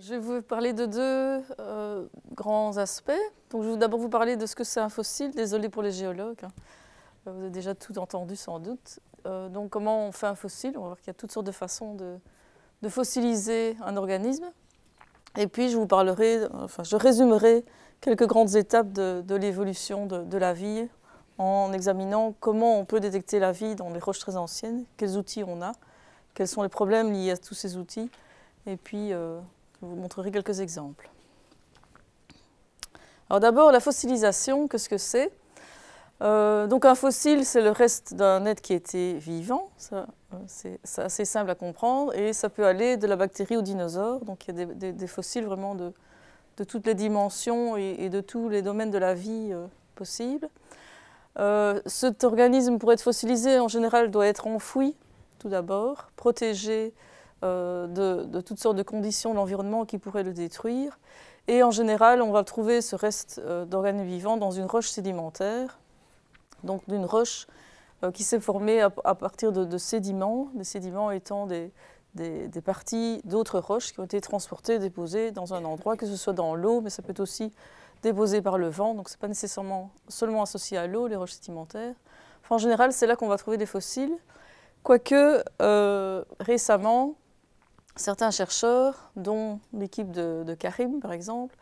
Je vais vous parler de deux euh, grands aspects. Donc, je vais d'abord vous parler de ce que c'est un fossile. Désolé pour les géologues. Hein. Euh, vous avez déjà tout entendu sans doute. Euh, donc comment on fait un fossile On va qu'il y a toutes sortes de façons de, fossiliser un organisme. Et puis je vous parlerai, enfin je résumerai quelques grandes étapes de, l'évolution de, la vie en examinant comment on peut détecter la vie dans les roches très anciennes, quels outils on a, quels sont les problèmes liés à tous ces outils, et puis je vous montrerai quelques exemples. Alors d'abord, la fossilisation, qu'est-ce que c'est euh, donc un fossile, c'est le reste d'un être qui était vivant, euh, c'est assez simple à comprendre, et ça peut aller de la bactérie au dinosaure, donc il y a des, fossiles vraiment de, toutes les dimensions et, de tous les domaines de la vie possible. Euh, possibles. cet organisme, pour être fossilisé, en général, doit être enfoui, tout d'abord, protégé euh, de, toutes sortes de conditions de l'environnement qui pourraient le détruire. Et en général, on va trouver ce reste euh, d'organes vivants dans une roche sédimentaire, donc d'une roche euh, qui s'est formée à, partir de, sédiments, les sédiments étant des, parties d'autres roches qui ont été transportées, déposées dans un endroit, que ce soit dans l'eau, mais ça peut être aussi déposé par le vent, donc ce n'est pas nécessairement seulement associé à l'eau, les roches sédimentaires. en général, c'est là qu'on va trouver des fossiles, quoique récemment, certains chercheurs, dont l'équipe de, Karim par exemple,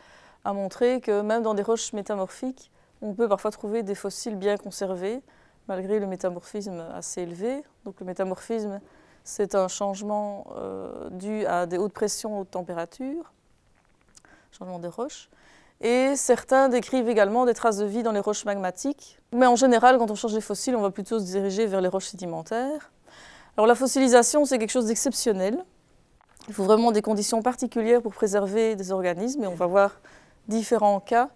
a montré que même dans des roches métamorphiques, on peut parfois trouver des fossiles bien conservés, malgré le métamorphisme assez élevé. Donc le métamorphisme, c'est un changement euh, dû à des hautes pressions, hautes températures, changement des roches. Et certains décrivent également des traces de vie dans les roches magmatiques. Mais en général, quand on change les fossiles, on va plutôt se diriger vers les roches sédimentaires. Alors la fossilisation, c'est quelque chose d'exceptionnel. Il faut vraiment des conditions particulières pour préserver des organismes et on va voir différents cas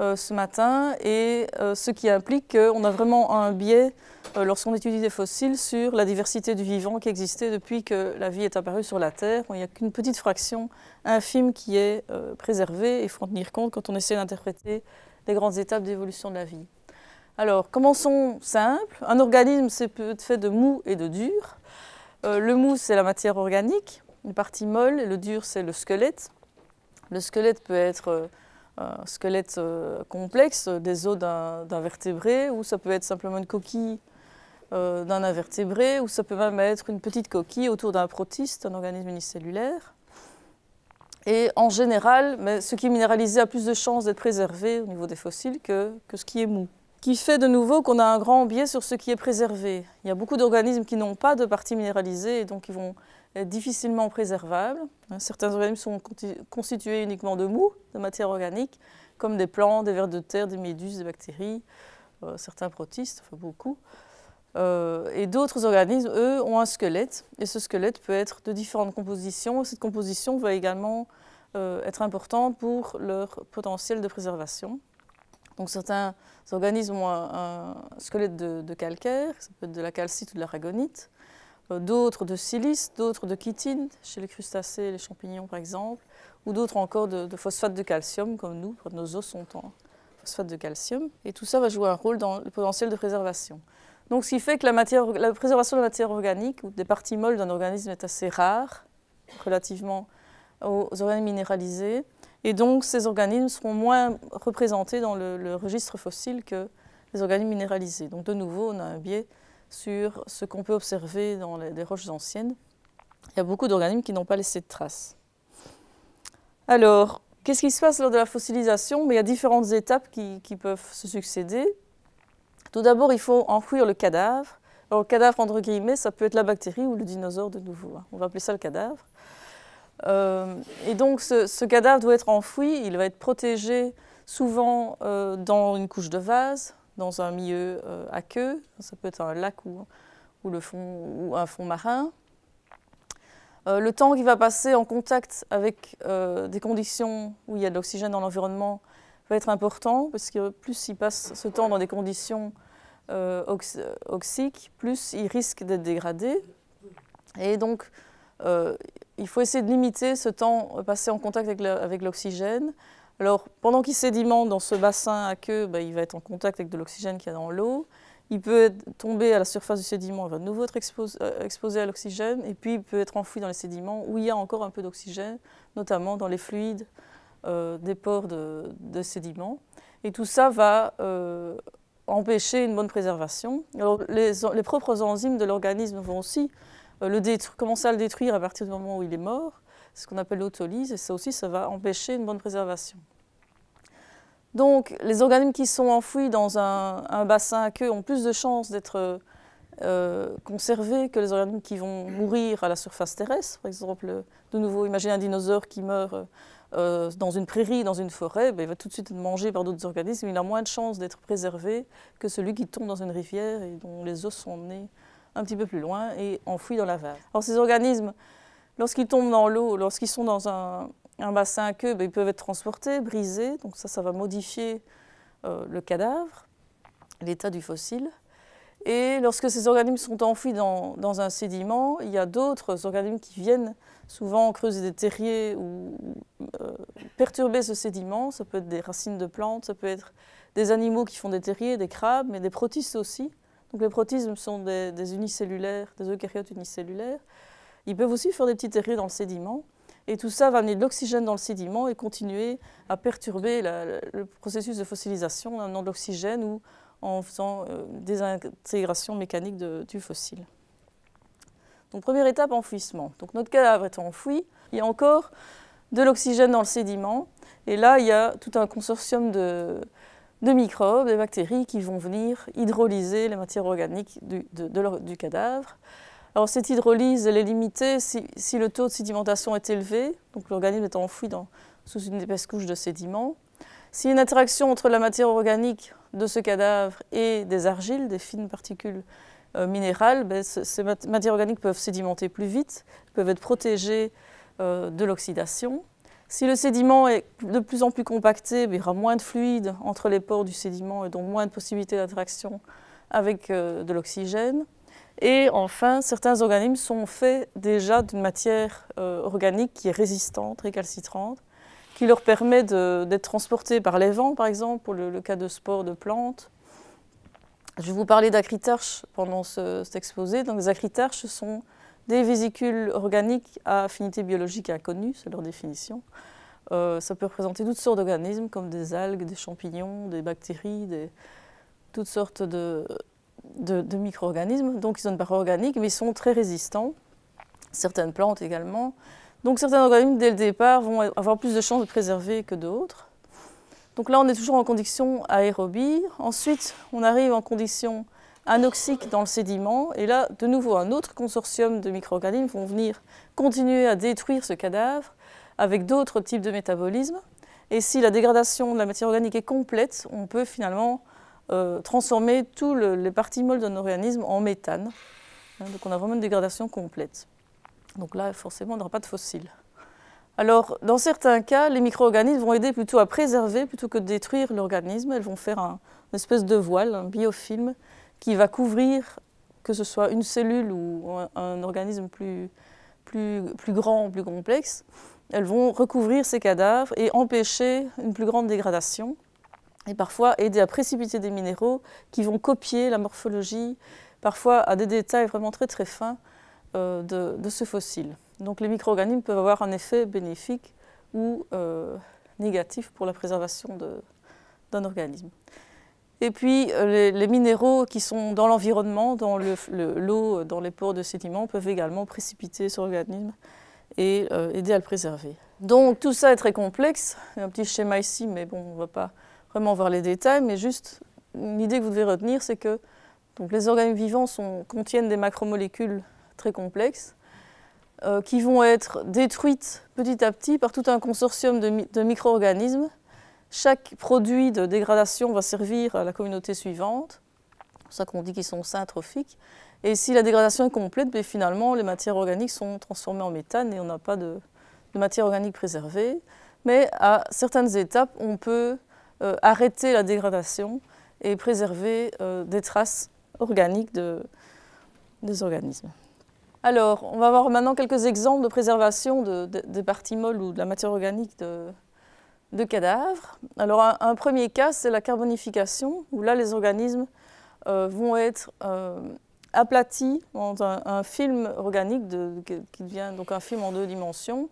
euh, ce matin et euh, ce qui implique qu'on a vraiment un biais euh, lorsqu'on étudie des fossiles sur la diversité du vivant qui existait depuis que la vie est apparue sur la Terre. il n'y a qu'une petite fraction infime qui est préservée et il faut en tenir compte quand on essaie d'interpréter les grandes étapes d'évolution de la vie. Alors, commençons simple. Un organisme, c'est peut-être fait de mou et de dur. le mou, c'est la matière organique une partie molle, et le dur c'est le squelette. Le squelette peut être euh, un squelette euh, complexe, euh, des os d'un vertébré, ou ça peut être simplement une coquille d'un invertébré, ou ça peut même être une petite coquille autour d'un protiste, un organisme unicellulaire. Et en général, mais ce qui est minéralisé a plus de chances d'être préservé au niveau des fossiles que, ce qui est mou. Qui fait de nouveau qu'on a un grand biais sur ce qui est préservé. Il y a beaucoup d'organismes qui n'ont pas de partie minéralisée et donc ils vont difficilement préservable. Certains organismes sont constitués uniquement de mou, de matière organique, comme des plantes, des vers de terre, des méduses, des bactéries, euh, certains protistes, enfin beaucoup. Euh, et d'autres organismes, eux, ont un squelette, et ce squelette peut être de différentes compositions. Cette composition va également euh, être importante pour leur potentiel de préservation. Donc certains organismes ont un, squelette de, de, calcaire, ça peut être de la calcite ou de l'aragonite. Euh, d'autres de silice, d'autres de chitine, chez les crustacés et les champignons par exemple, ou d'autres encore de, phosphate de calcium, comme nous, nos os sont en phosphate de calcium. Et tout ça va jouer un rôle dans le potentiel de préservation. Donc ce qui fait que la, préservation de la matière organique ou des parties molles d'un organisme est assez rare, relativement aux organismes minéralisés. Et donc ces organismes seront moins représentés dans le, le registre fossile que les organismes minéralisés. Donc de nouveau, on a un biais sur ce qu'on peut observer dans les, roches anciennes. Il y a beaucoup d'organismes qui n'ont pas laissé de traces. Alors, qu'est-ce qui se passe lors de la fossilisation Il y a différentes étapes qui, peuvent se succéder. Tout d'abord, il faut enfouir le cadavre. le cadavre, entre guillemets, ça peut être la bactérie ou le dinosaure de nouveau. Hein. On va appeler ça le cadavre. Euh, et donc, ce, cadavre doit être enfoui. Il va être protégé souvent euh, dans une couche de vase, dans un milieu aqueux, euh, ça peut être un lac ou, le fond, ou un fond marin. Euh, le temps qu'il va passer en contact avec euh, des conditions où il y a de l'oxygène dans l'environnement va être important, parce que plus il passe ce temps dans des conditions euh, plus il risque d'être dégradé. Et donc, il faut essayer de limiter ce temps passé en contact avec l'oxygène. Alors, pendant qu'il sédimente dans ce bassin à queue, bah, il va être en contact avec de l'oxygène qu'il y a dans l'eau. Il peut tomber à la surface du sédiment, il va de nouveau être euh, exposé, à l'oxygène, et puis il peut être enfoui dans les sédiments où il y a encore un peu d'oxygène, notamment dans les fluides euh, des pores de, sédiments. Et tout ça va euh, empêcher une bonne préservation. les, propres enzymes de l'organisme vont aussi commencer à le détruire à partir du moment où il est mort ce qu'on appelle l'autolyse, et ça aussi, ça va empêcher une bonne préservation. Donc, les organismes qui sont enfouis dans un, bassin bassin queue ont plus de chances d'être euh, conservés que les organismes qui vont mourir à la surface terrestre. Par exemple, de nouveau, imaginez un dinosaure qui meurt euh, dans une prairie, dans une forêt, ben, il va tout de suite être mangé par d'autres organismes. Il a moins de chances d'être préservé que celui qui tombe dans une rivière et dont les os sont emmenés un petit peu plus loin et enfouis dans la vase. Alors, ces organismes Lorsqu'ils tombent dans l'eau, lorsqu'ils sont dans un, bassin à queue, ben, ils peuvent être transportés, brisés. Donc ça, ça va modifier euh, le cadavre, l'état du fossile. Et lorsque ces organismes sont enfouis dans, un sédiment, il y a d'autres organismes qui viennent souvent creuser des terriers ou euh, perturber ce sédiment. Ça peut être des racines de plantes, ça peut être des animaux qui font des terriers, des crabes, mais des protistes aussi. Donc les protismes sont des, des unicellulaires, des eucaryotes unicellulaires. Ils peuvent aussi faire des petites errées dans le sédiment. Et tout ça va amener de l'oxygène dans le sédiment et continuer à perturber le, processus de fossilisation en amenant de l'oxygène ou en faisant euh, des intégrations mécaniques du fossile. Donc première étape, enfouissement. Donc notre cadavre est enfoui, il y a encore de l'oxygène dans le sédiment. Et là, il y a tout un consortium de, microbes, des bactéries qui vont venir hydrolyser les matières organiques du cadavre cette hydrolyse, elle est limitée si, le taux de sédimentation est élevé, donc l'organisme est enfoui dans, sous une épaisse couche de sédiments. S'il y a une interaction entre la matière organique de ce cadavre et des argiles, des fines particules euh, minérales, ben, ces matières organiques peuvent sédimenter plus vite, peuvent être protégées euh, de l'oxydation. Si le sédiment est de plus en plus compacté, ben, il y aura moins de fluide entre les pores du sédiment et donc moins de possibilités d'interaction avec euh, de l'oxygène. Et enfin, certains organismes sont faits déjà d'une matière euh, organique qui est résistante, récalcitrante, qui leur permet d'être transportés par les vents, par exemple, pour le, cas de spores de plantes. Je vais vous parler d'acritarches pendant cet exposé. Donc, les acritarches sont des vésicules organiques à affinité biologique inconnue, c'est leur définition. Euh, ça peut représenter toutes sortes d'organismes comme des algues, des champignons, des bactéries, des, toutes sortes de, de, micro-organismes. Donc, ils sont pas organique mais ils sont très résistants. Certaines plantes également. Donc, certains organismes, dès le départ, vont avoir plus de chances de préserver que d'autres. Donc là, on est toujours en condition aérobie. Ensuite, on arrive en condition anoxique dans le sédiment. Et là, de nouveau, un autre consortium de micro-organismes vont venir continuer à détruire ce cadavre avec d'autres types de métabolisme. Et si la dégradation de la matière organique est complète, on peut finalement euh, transformer tous les parties molles d'un organisme en méthane. Hein, donc on a vraiment une dégradation complète. Donc là, forcément, on n'aura pas de fossiles. Alors, dans certains cas, les micro-organismes vont aider plutôt à préserver plutôt que de détruire l'organisme. Elles vont faire une espèce de voile, un biofilm, qui va couvrir que ce soit une cellule ou un, organisme plus grand, plus complexe. Elles vont recouvrir ces cadavres et empêcher une plus grande dégradation et parfois aider à précipiter des minéraux qui vont copier la morphologie, parfois à des détails vraiment très très fins euh, de, ce fossile. Donc les micro-organismes peuvent avoir un effet bénéfique ou euh, négatif pour la préservation d'un organisme. Et puis euh, les, minéraux qui sont dans l'environnement, dans l'eau, dans les pores de sédiments, peuvent également précipiter sur l'organisme et aider à le préserver. Donc tout ça est très complexe, un petit schéma ici, mais bon, on ne va pas vraiment voir les détails, mais juste une idée que vous devez retenir, c'est que les organismes vivants contiennent des macromolécules très complexes euh, qui vont être détruites petit à petit par tout un consortium de, micro-organismes. Chaque produit de dégradation va servir à la communauté suivante. C'est ça qu'on dit qu'ils sont syntrophiques. Et si la dégradation est complète, ben, finalement, les matières organiques sont transformées en méthane et on n'a pas de, de matière organique préservée. Mais à certaines étapes, on peut euh, arrêter la dégradation et préserver euh, des traces organiques de, des organismes. Alors, on va voir maintenant quelques exemples de préservation des parties molles ou de la matière organique de, cadavres. Alors, un, premier cas, c'est la carbonification, où là, les organismes euh, vont être aplatis dans un, film organique qui devient donc un film en deux dimensions,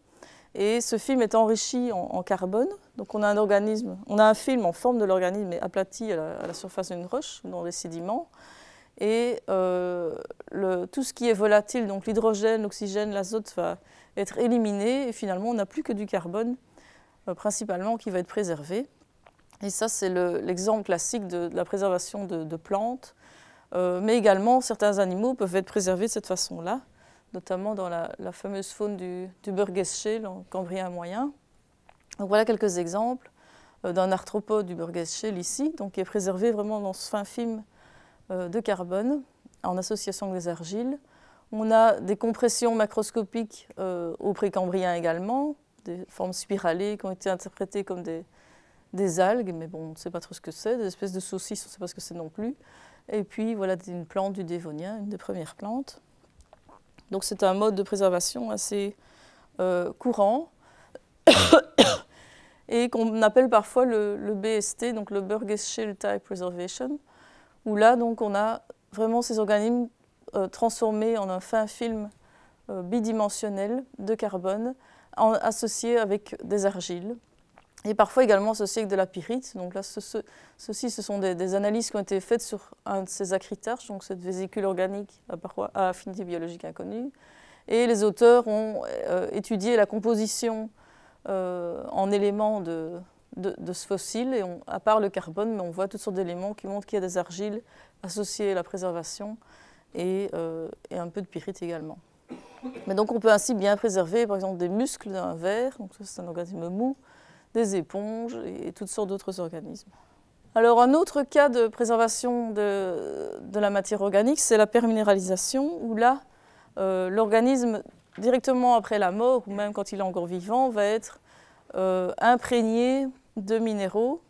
et ce film est enrichi en, carbone. Donc on a un organisme, on a un film en forme de l'organisme, mais aplati à la, surface d'une roche, dans des sédiments. Et euh, tout ce qui est volatile, donc l'hydrogène, l'oxygène, l'azote, va être éliminé. Et finalement, on n'a plus que du carbone, euh, principalement, qui va être préservé. Et ça, c'est l'exemple classique de, la préservation de, plantes. Euh, mais également, certains animaux peuvent être préservés de cette façon-là notamment dans la, fameuse faune du, burgess Shale en Cambrien moyen. Donc voilà quelques exemples euh, d'un arthropode du burgess Shale ici, donc qui est préservé vraiment dans ce fin film euh, de carbone en association avec des argiles. On a des compressions macroscopiques euh, au précambrien également, des formes spiralées qui ont été interprétées comme des, algues, mais bon, on ne sait pas trop ce que c'est, des espèces de saucisses, on ne sait pas ce que c'est non plus. Et puis voilà une plante du Dévonien, une des premières plantes. Donc c'est un mode de préservation assez euh, courant et qu'on appelle parfois le, BST, donc le Burgess Shell Type Preservation, où là donc on a vraiment ces organismes euh, transformés en un fin film euh, bidimensionnel de carbone associé avec des argiles et parfois également associé avec de la pyrite. Donc là, ceci, ce sont des, analyses qui ont été faites sur un de ces acritarches, donc cette vésicule organique à, à, affinité biologique inconnue. Et les auteurs ont euh, étudié la composition euh, en éléments de, ce fossile, et on, à part le carbone, mais on voit toutes sortes d'éléments qui montrent qu'il y a des argiles associées à la préservation et, euh, et un peu de pyrite également. Mais donc on peut ainsi bien préserver, par exemple, des muscles d'un verre, donc c'est un organisme mou, des éponges et toutes sortes d'autres organismes. Alors un autre cas de préservation de, la matière organique, c'est la perminéralisation, où là, euh, l'organisme, directement après la mort, ou même quand il est encore vivant, va être euh, imprégné de minéraux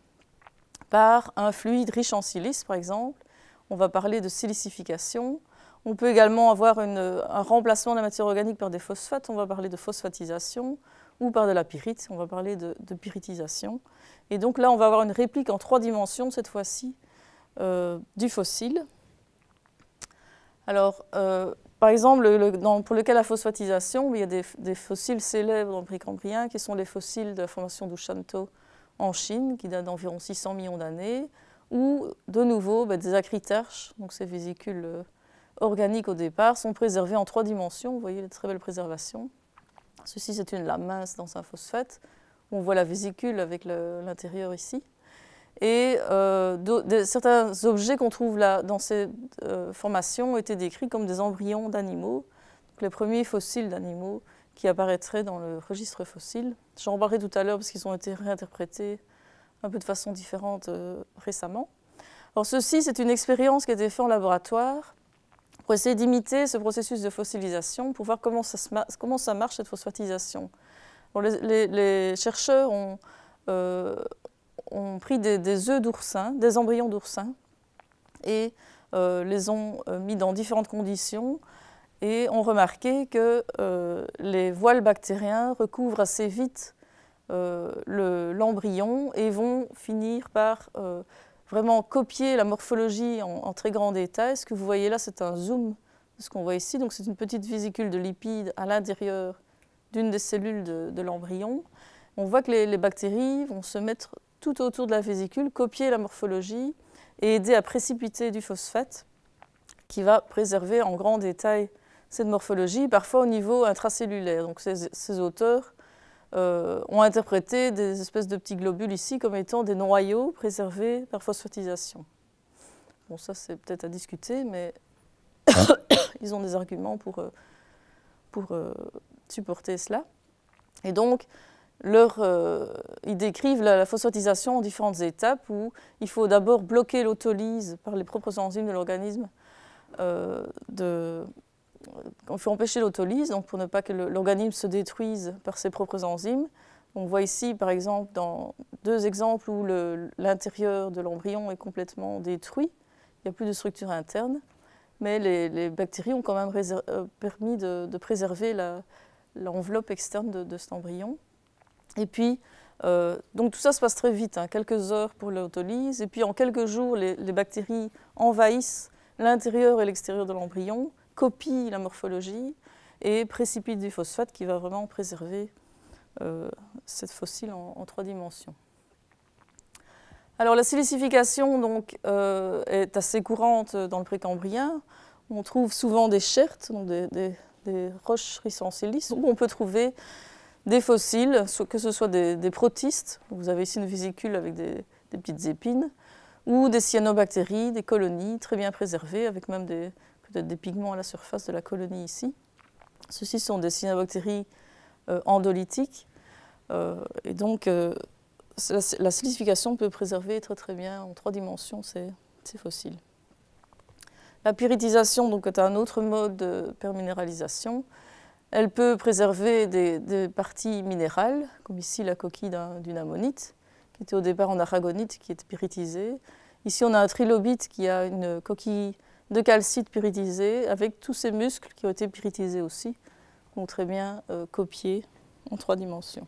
par un fluide riche en silice, par exemple. On va parler de silicification. On peut également avoir un remplacement de la matière organique par des phosphates, on va parler de phosphatisation ou par de la pyrite. On va parler de, pyritisation. Et donc là, on va avoir une réplique en trois dimensions, cette fois-ci, euh, du fossile. Alors, euh, par exemple, pour le cas de la phosphatisation, il y a des, fossiles célèbres dans le précambrien qui sont les fossiles de la formation du en Chine, qui datent d'environ 600 millions d'années, ou de nouveau bah, des acritarches, donc ces vésicules euh, organiques au départ, sont préservés en trois dimensions. Vous voyez, les très belles préservations. Ceci, c'est une lame mince dans un phosphate. On voit la vésicule avec l'intérieur ici. Et euh, certains objets qu'on trouve là, dans ces euh, formations ont été décrits comme des embryons d'animaux, les premiers fossiles d'animaux qui apparaîtraient dans le registre fossile. J'en parlerai tout à l'heure parce qu'ils ont été réinterprétés un peu de façon différente euh, récemment. Alors ceci, c'est une expérience qui a été faite en laboratoire pour essayer d'imiter ce processus de fossilisation, pour voir comment ça, se comment ça marche cette phosphatisation. les, chercheurs ont, euh, ont pris des, des œufs d'oursin, des embryons d'oursins, et euh, les ont euh, mis dans différentes conditions et ont remarqué que les voiles bactériens recouvrent assez vite l'embryon et vont finir par vraiment copier la morphologie en, très grand détail. Ce que vous voyez là, c'est un zoom de ce qu'on voit ici. Donc c'est une petite vésicule de lipides à l'intérieur d'une des cellules de, l'embryon. On voit que les, bactéries vont se mettre tout autour de la vésicule, copier la morphologie et aider à précipiter du phosphate qui va préserver en grand détail cette morphologie, parfois au niveau intracellulaire. Donc ces auteurs euh, ont interprété des espèces de petits globules ici comme étant des noyaux préservés par phosphatisation. Bon, ça c'est peut-être à discuter, mais ils ont des arguments pour, euh, pour euh, supporter cela. Et donc, leur, ils décrivent la, phosphatisation en différentes étapes où il faut d'abord bloquer l'autolyse par les propres enzymes de l'organisme de, on fait empêcher l'autolyse, donc pour ne pas que l'organisme se détruise par ses propres enzymes. On voit ici, par exemple, dans deux exemples où l'intérieur de l'embryon est complètement détruit, il n'y a plus de structure interne, mais les, bactéries ont quand même euh, permis de, préserver l'enveloppe externe de, cet embryon. Et puis, euh, donc tout ça se passe très vite, hein. quelques heures pour l'autolyse, et puis en quelques jours, les bactéries envahissent l'intérieur et l'extérieur de l'embryon, copie la morphologie et précipite du phosphate qui va vraiment préserver euh, cette fossile en, trois dimensions. Alors la silicification donc, euh, est assez courante dans le précambrien. On trouve souvent des chertes, donc des, roches des silice, où on peut trouver des fossiles, que ce soit des, des protistes, vous avez ici une vésicule avec des, petites épines, ou des cyanobactéries, des colonies très bien préservées, avec même des des pigments à la surface de la colonie ici. Ceux-ci sont des cyanobactéries euh, endolytiques. Euh, et donc, euh, la, silicification peut préserver très très bien en trois dimensions ces, fossiles. La pyritisation donc, est un autre mode de perminéralisation. Elle peut préserver des, parties minérales, comme ici la coquille d'une ammonite, qui était au départ en aragonite, qui est pyritisée. Ici, on a un trilobite qui a une coquille de calcite pyritisé avec tous ces muscles qui ont été pyritisés aussi, ont très bien euh, copié en trois dimensions.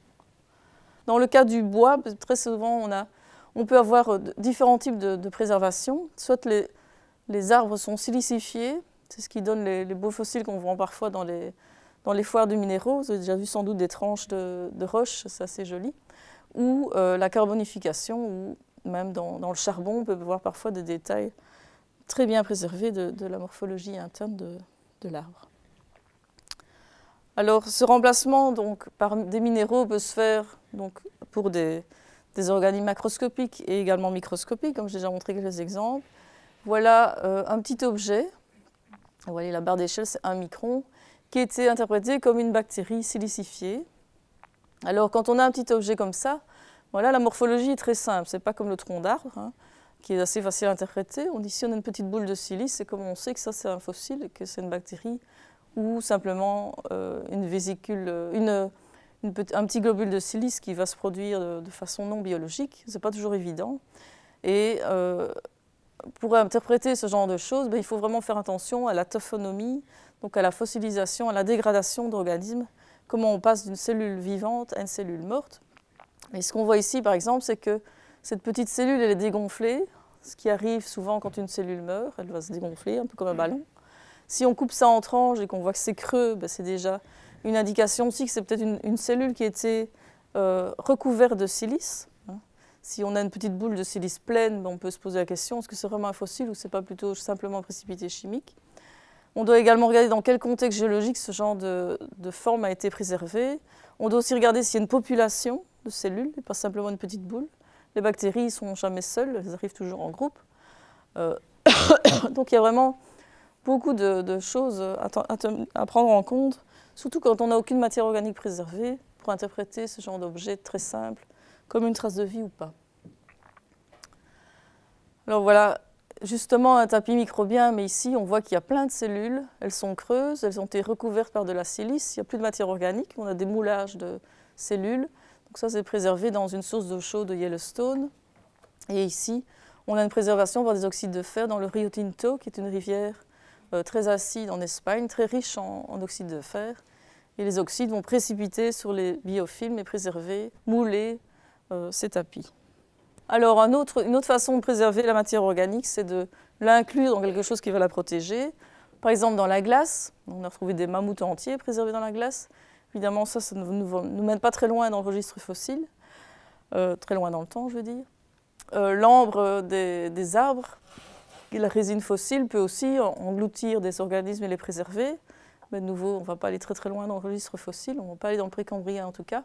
Dans le cas du bois, très souvent on, a, on peut avoir euh, différents types de, préservation. Soit les, arbres sont silicifiés, c'est ce qui donne les, beaux fossiles qu'on voit parfois dans les, dans les foires de minéraux. Vous avez déjà vu sans doute des tranches de, de roches, ça c'est joli. Ou euh, la carbonification, ou même dans, dans, le charbon, on peut voir parfois des détails très bien préservé de, la morphologie interne de, l'arbre. Alors ce remplacement donc, par des minéraux peut se faire donc, pour des, organismes macroscopiques et également microscopiques, comme j'ai déjà montré quelques exemples. Voilà euh, un petit objet, la barre d'échelle c'est un micron, qui était interprété comme une bactérie silicifiée. Alors quand on a un petit objet comme ça, voilà, la morphologie est très simple, c'est pas comme le tronc d'arbre. Hein qui est assez facile à interpréter. On dit si on a une petite boule de silice, c'est comme on sait que ça c'est un fossile, que c'est une bactérie, ou simplement euh, une vésicule, euh, un petit globule de silice qui va se produire de, façon non biologique, ce n'est pas toujours évident. Et euh, pour interpréter ce genre de choses, ben, il faut vraiment faire attention à la tophonomie, donc à la fossilisation, à la dégradation d'organismes, comment on passe d'une cellule vivante à une cellule morte. Et ce qu'on voit ici, par exemple, c'est que cette petite cellule, elle est dégonflée. Ce qui arrive souvent quand une cellule meurt, elle va se dégonfler, un peu comme un mm. ballon. Si on coupe ça en tranches et qu'on voit que c'est creux, ben, c'est déjà une indication aussi que c'est peut-être une, cellule qui était euh, recouverte de silice. Hein. Si on a une petite boule de silice pleine, ben, on peut se poser la question est-ce que c'est vraiment un fossile ou c'est pas plutôt simplement un précipité chimique On doit également regarder dans quel contexte géologique ce genre de, forme a été préservée. On doit aussi regarder s'il y a une population de cellules et pas simplement une petite boule. Les bactéries ne sont jamais seules, elles arrivent toujours en groupe. Euh, donc il y a vraiment beaucoup de, choses à, à, prendre en compte, surtout quand on n'a aucune matière organique préservée pour interpréter ce genre d'objet très simple, comme une trace de vie ou pas. Alors voilà, justement un tapis microbien, mais ici on voit qu'il y a plein de cellules, elles sont creuses, elles ont été recouvertes par de la silice, il n'y a plus de matière organique, on a des moulages de cellules. Donc ça, c'est préservé dans une source d'eau chaude de Yellowstone. Et ici, on a une préservation par des oxydes de fer dans le Rio Tinto, qui est une rivière euh, très acide en Espagne, très riche en, oxydes de fer. Et les oxydes vont précipiter sur les biofilms et préserver, mouler euh, ces tapis. Alors une autre façon de préserver la matière organique, c'est de l'inclure dans quelque chose qui va la protéger. Par exemple dans la glace, on a retrouvé des mammouths entiers préservés dans la glace. Évidemment, ça, ça ne nous, mène pas très loin dans le registre fossile, euh, très loin dans le temps, je veux dire. Euh, l'ambre euh, des, des, arbres, la résine fossile peut aussi engloutir des organismes et les préserver. Mais de nouveau, on ne va pas aller très très loin dans le registre fossile, on ne va pas aller dans le précambrien en tout cas.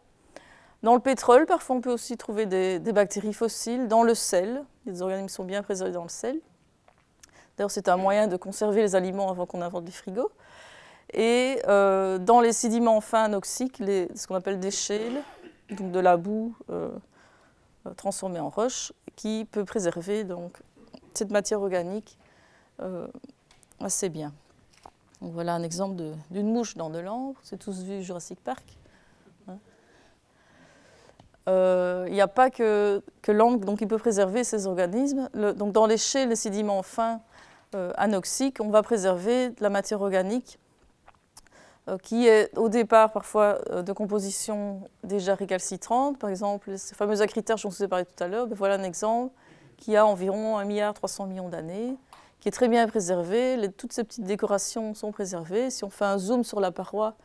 Dans le pétrole, parfois, on peut aussi trouver des, bactéries fossiles. Dans le sel, les organismes sont bien préservés dans le sel. D'ailleurs, c'est un moyen de conserver les aliments avant qu'on invente les frigos. Et euh, dans les sédiments fins anoxiques, ce qu'on appelle des shales, donc de la boue euh, euh, transformée en roche, qui peut préserver cette matière organique assez bien. voilà un exemple d'une mouche dans de l'ambre. C'est tous vu Jurassic Park. Hein. Il n'y a pas que, que l'ambre, peut préserver ces organismes. dans les shales, les sédiments fins anoxiques, on va préserver de la matière organique euh, qui est au départ parfois euh, de composition déjà récalcitrante. Par exemple, ces fameux acritères dont je vous ai parlé tout à l'heure, ben voilà un exemple qui a environ 1,3 milliard d'années, qui est très bien préservé. toutes ces petites décorations sont préservées. Si on fait un zoom sur la paroi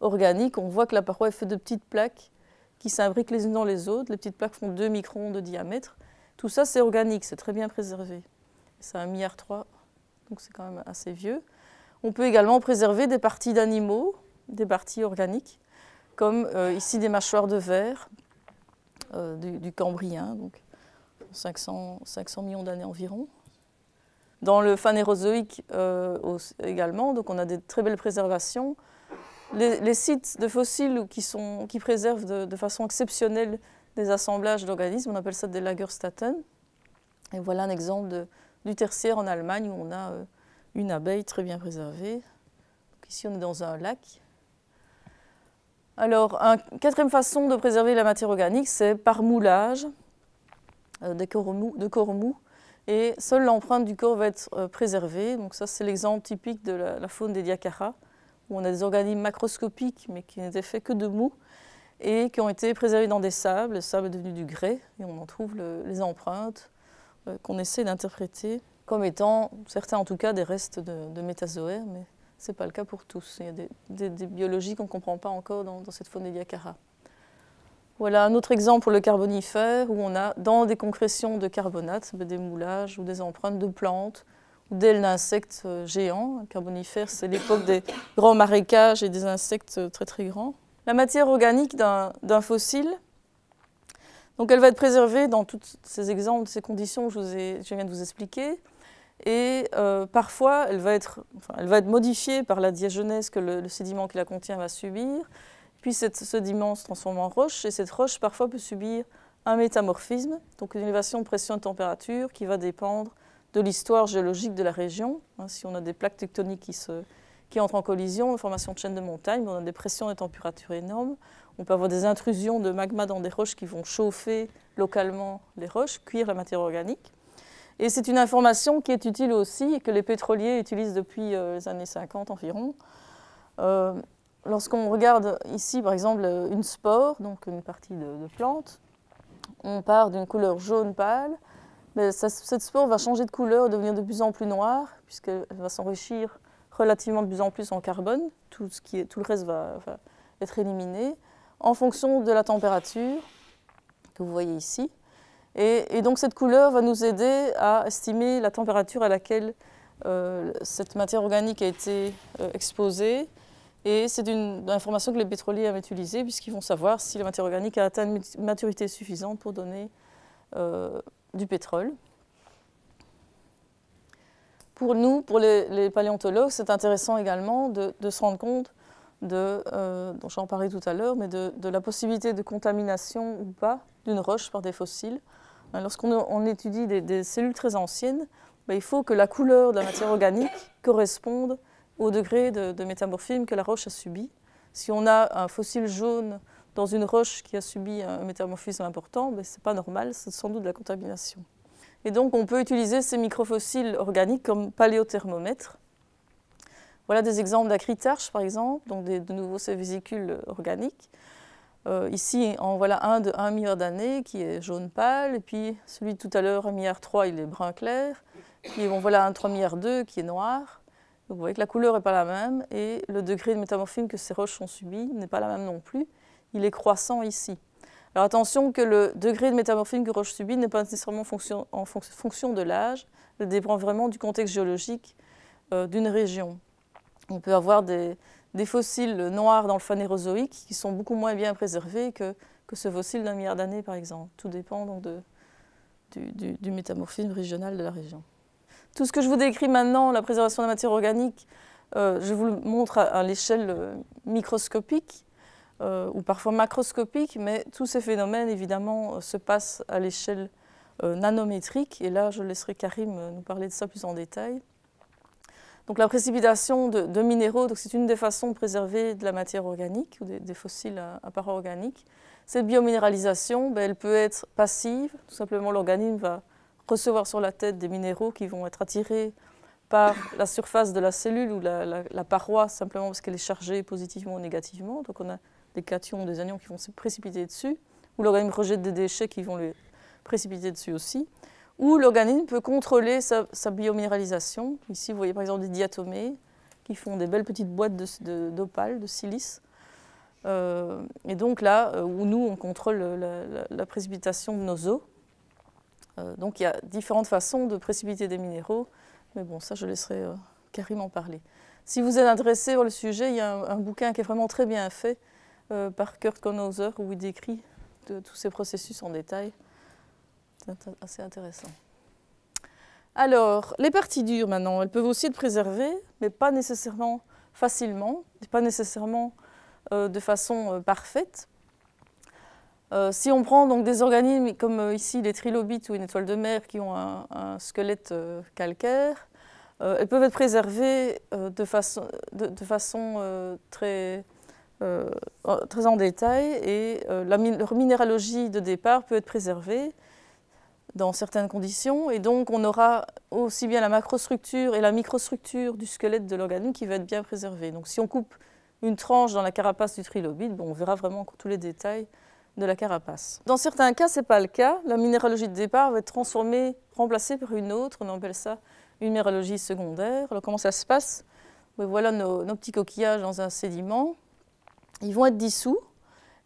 organique, on voit que la paroi est faite de petites plaques qui s'imbriquent les unes dans les autres. Les petites plaques font 2 microns de diamètre. Tout ça, c'est organique, c'est très bien préservé. C'est 1,3 milliard, donc c'est quand même assez vieux. On peut également préserver des parties d'animaux, des parties organiques, comme euh, ici des mâchoires de verre euh, du, Cambrien, donc 500, millions d'années environ. Dans le phanérozoïque euh, également, donc on a des très belles préservations. Les, sites de fossiles qui, préservent de, façon exceptionnelle des assemblages d'organismes, on appelle ça des Lagerstätten. Et voilà un exemple du tertiaire en Allemagne où on a une abeille très bien préservée. ici, on est dans un lac. Alors, une quatrième façon de préserver la matière organique, c'est par moulage euh, de, corps mou, Et seule l'empreinte du corps va être euh, préservée. Donc ça, c'est l'exemple typique de la, faune des Diacara, où on a des organismes macroscopiques, mais qui n'étaient faits que de mou, et qui ont été préservés dans des sables. Le sable est devenu du grès, et on en trouve les empreintes euh, qu'on essaie d'interpréter comme étant, certains en tout cas, des restes de, métazoaires, mais ce n'est pas le cas pour tous. Il y a des, biologies qu'on ne comprend pas encore dans, cette faune Diacara. Voilà un autre exemple pour le carbonifère, où on a dans des concrétions de carbonate, ben, des moulages ou des empreintes de plantes, ou d'ailes d'insectes euh, géants. Le carbonifère, c'est l'époque des grands marécages et des insectes euh, très très grands. La matière organique d'un fossile, donc elle va être préservée dans tous ces exemples, ces conditions que je viens de vous expliquer et euh, parfois elle va, être, modifiée par la diagenèse que le, sédiment qui la contient va subir, puis ce sédiment se transforme en roche, et cette roche parfois peut subir un métamorphisme, donc une élévation de pression et de température qui va dépendre de l'histoire géologique de la région. Hein. si on a des plaques tectoniques qui, entrent en collision, une formation de chaînes de montagnes, on a des pressions et des températures énormes, on peut avoir des intrusions de magma dans des roches qui vont chauffer localement les roches, cuire la matière organique. Et c'est une information qui est utile aussi, que les pétroliers utilisent depuis euh, les années 50 environ. Euh, lorsqu'on regarde ici, par exemple, euh, une spore, donc une partie de, plante, on part d'une couleur jaune pâle, cette spore va changer de couleur, devenir de plus en plus noire, puisqu'elle va s'enrichir relativement de plus en plus en carbone. Tout, le reste va être éliminé en fonction de la température que vous voyez ici. Et, donc cette couleur va nous aider à estimer la température à laquelle euh, cette matière organique a été euh, exposée. Et c'est une, information que les pétroliers avaient utilisée puisqu'ils vont savoir si la matière organique a atteint une maturité suffisante pour donner euh, du pétrole. Pour nous, pour les, paléontologues, c'est intéressant également de, se rendre compte dont j'en parlais tout à l'heure, mais de, la possibilité de contamination ou pas d'une roche par des fossiles. Hein, lorsqu'on étudie des, cellules très anciennes, ben, il faut que la couleur de la matière organique corresponde au degré de, métamorphisme que la roche a subi. Si on a un fossile jaune dans une roche qui a subi un métamorphisme important, ben, ce n'est pas normal, c'est sans doute de la contamination. Et donc on peut utiliser ces microfossiles organiques comme paléothermomètres. Voilà des exemples d'acrytarches par exemple, donc de nouveau ces vésicules organiques. Euh, ici, en voilà un de 1 milliard d'années qui est jaune pâle, et puis celui de tout à l'heure, 1 milliard 3, il est brun clair, et on voilà un 3 milliards 2 qui est noir. vous voyez que la couleur n'est pas la même, et le degré de métamorphisme que ces roches ont subi n'est pas la même non plus. Il est croissant ici. Alors attention que le degré de métamorphisme que roches subit n'est pas nécessairement en fonction de l'âge, il dépend vraiment du contexte géologique euh, d'une région. On peut avoir des, des fossiles noirs dans le phanérozoïque qui sont beaucoup moins bien préservés que, ce fossile d'un milliard d'années, par exemple. Tout dépend donc du, métamorphisme régional de la région. Tout ce que je vous décris maintenant, la préservation de la matière organique, euh, je vous le montre à, l'échelle euh, microscopique euh, ou parfois macroscopique, mais tous ces phénomènes, évidemment, se passent à l'échelle nanométrique. Et là, je laisserai Karim nous parler de ça plus en détail. Donc la précipitation de, minéraux, c'est une des façons de préserver de la matière organique ou des, fossiles à, paroi organique. Cette biominéralisation, ben, elle peut être passive. Tout simplement, l'organisme va recevoir sur la tête des minéraux qui vont être attirés par la surface de la cellule ou la, paroi, simplement parce qu'elle est chargée positivement ou négativement. Donc on a des cations, des anions qui vont se précipiter dessus, ou l'organisme rejette des déchets qui vont les précipiter dessus aussi où l'organisme peut contrôler sa, sa, biominéralisation. Ici, vous voyez par exemple des diatomées qui font des belles petites boîtes d'opale, de, silice. Euh, et donc là, euh, où nous, on contrôle la, précipitation de nos eaux. Euh, donc il y a différentes façons de précipiter des minéraux, mais bon, ça, je laisserai carrément parler. Si vous êtes intéressé par le sujet, il y a un, bouquin qui est vraiment très bien fait par Kurt Conhauser, où il décrit tous ces processus en détail. C'est assez intéressant. Alors, les parties dures maintenant, elles peuvent aussi être préservées, mais pas nécessairement facilement, pas nécessairement euh, de façon euh, parfaite. Euh, si on prend donc des organismes comme ici les trilobites ou une étoile de mer qui ont un, squelette calcaire, elles peuvent être préservées de façon, très, en détail et leur minéralogie de départ peut être préservée dans certaines conditions. Et donc, on aura aussi bien la macrostructure et la microstructure du squelette de l'organisme qui va être bien préservée. Donc, si on coupe une tranche dans la carapace du trilobite, on verra vraiment tous les détails de la carapace. Dans certains cas, ce n'est pas le cas. La minéralogie de départ va être transformée, remplacée par une autre. On appelle ça une minéralogie secondaire. Alors, comment ça se passe ben, Voilà nos petits coquillages dans un sédiment. Ils vont être dissous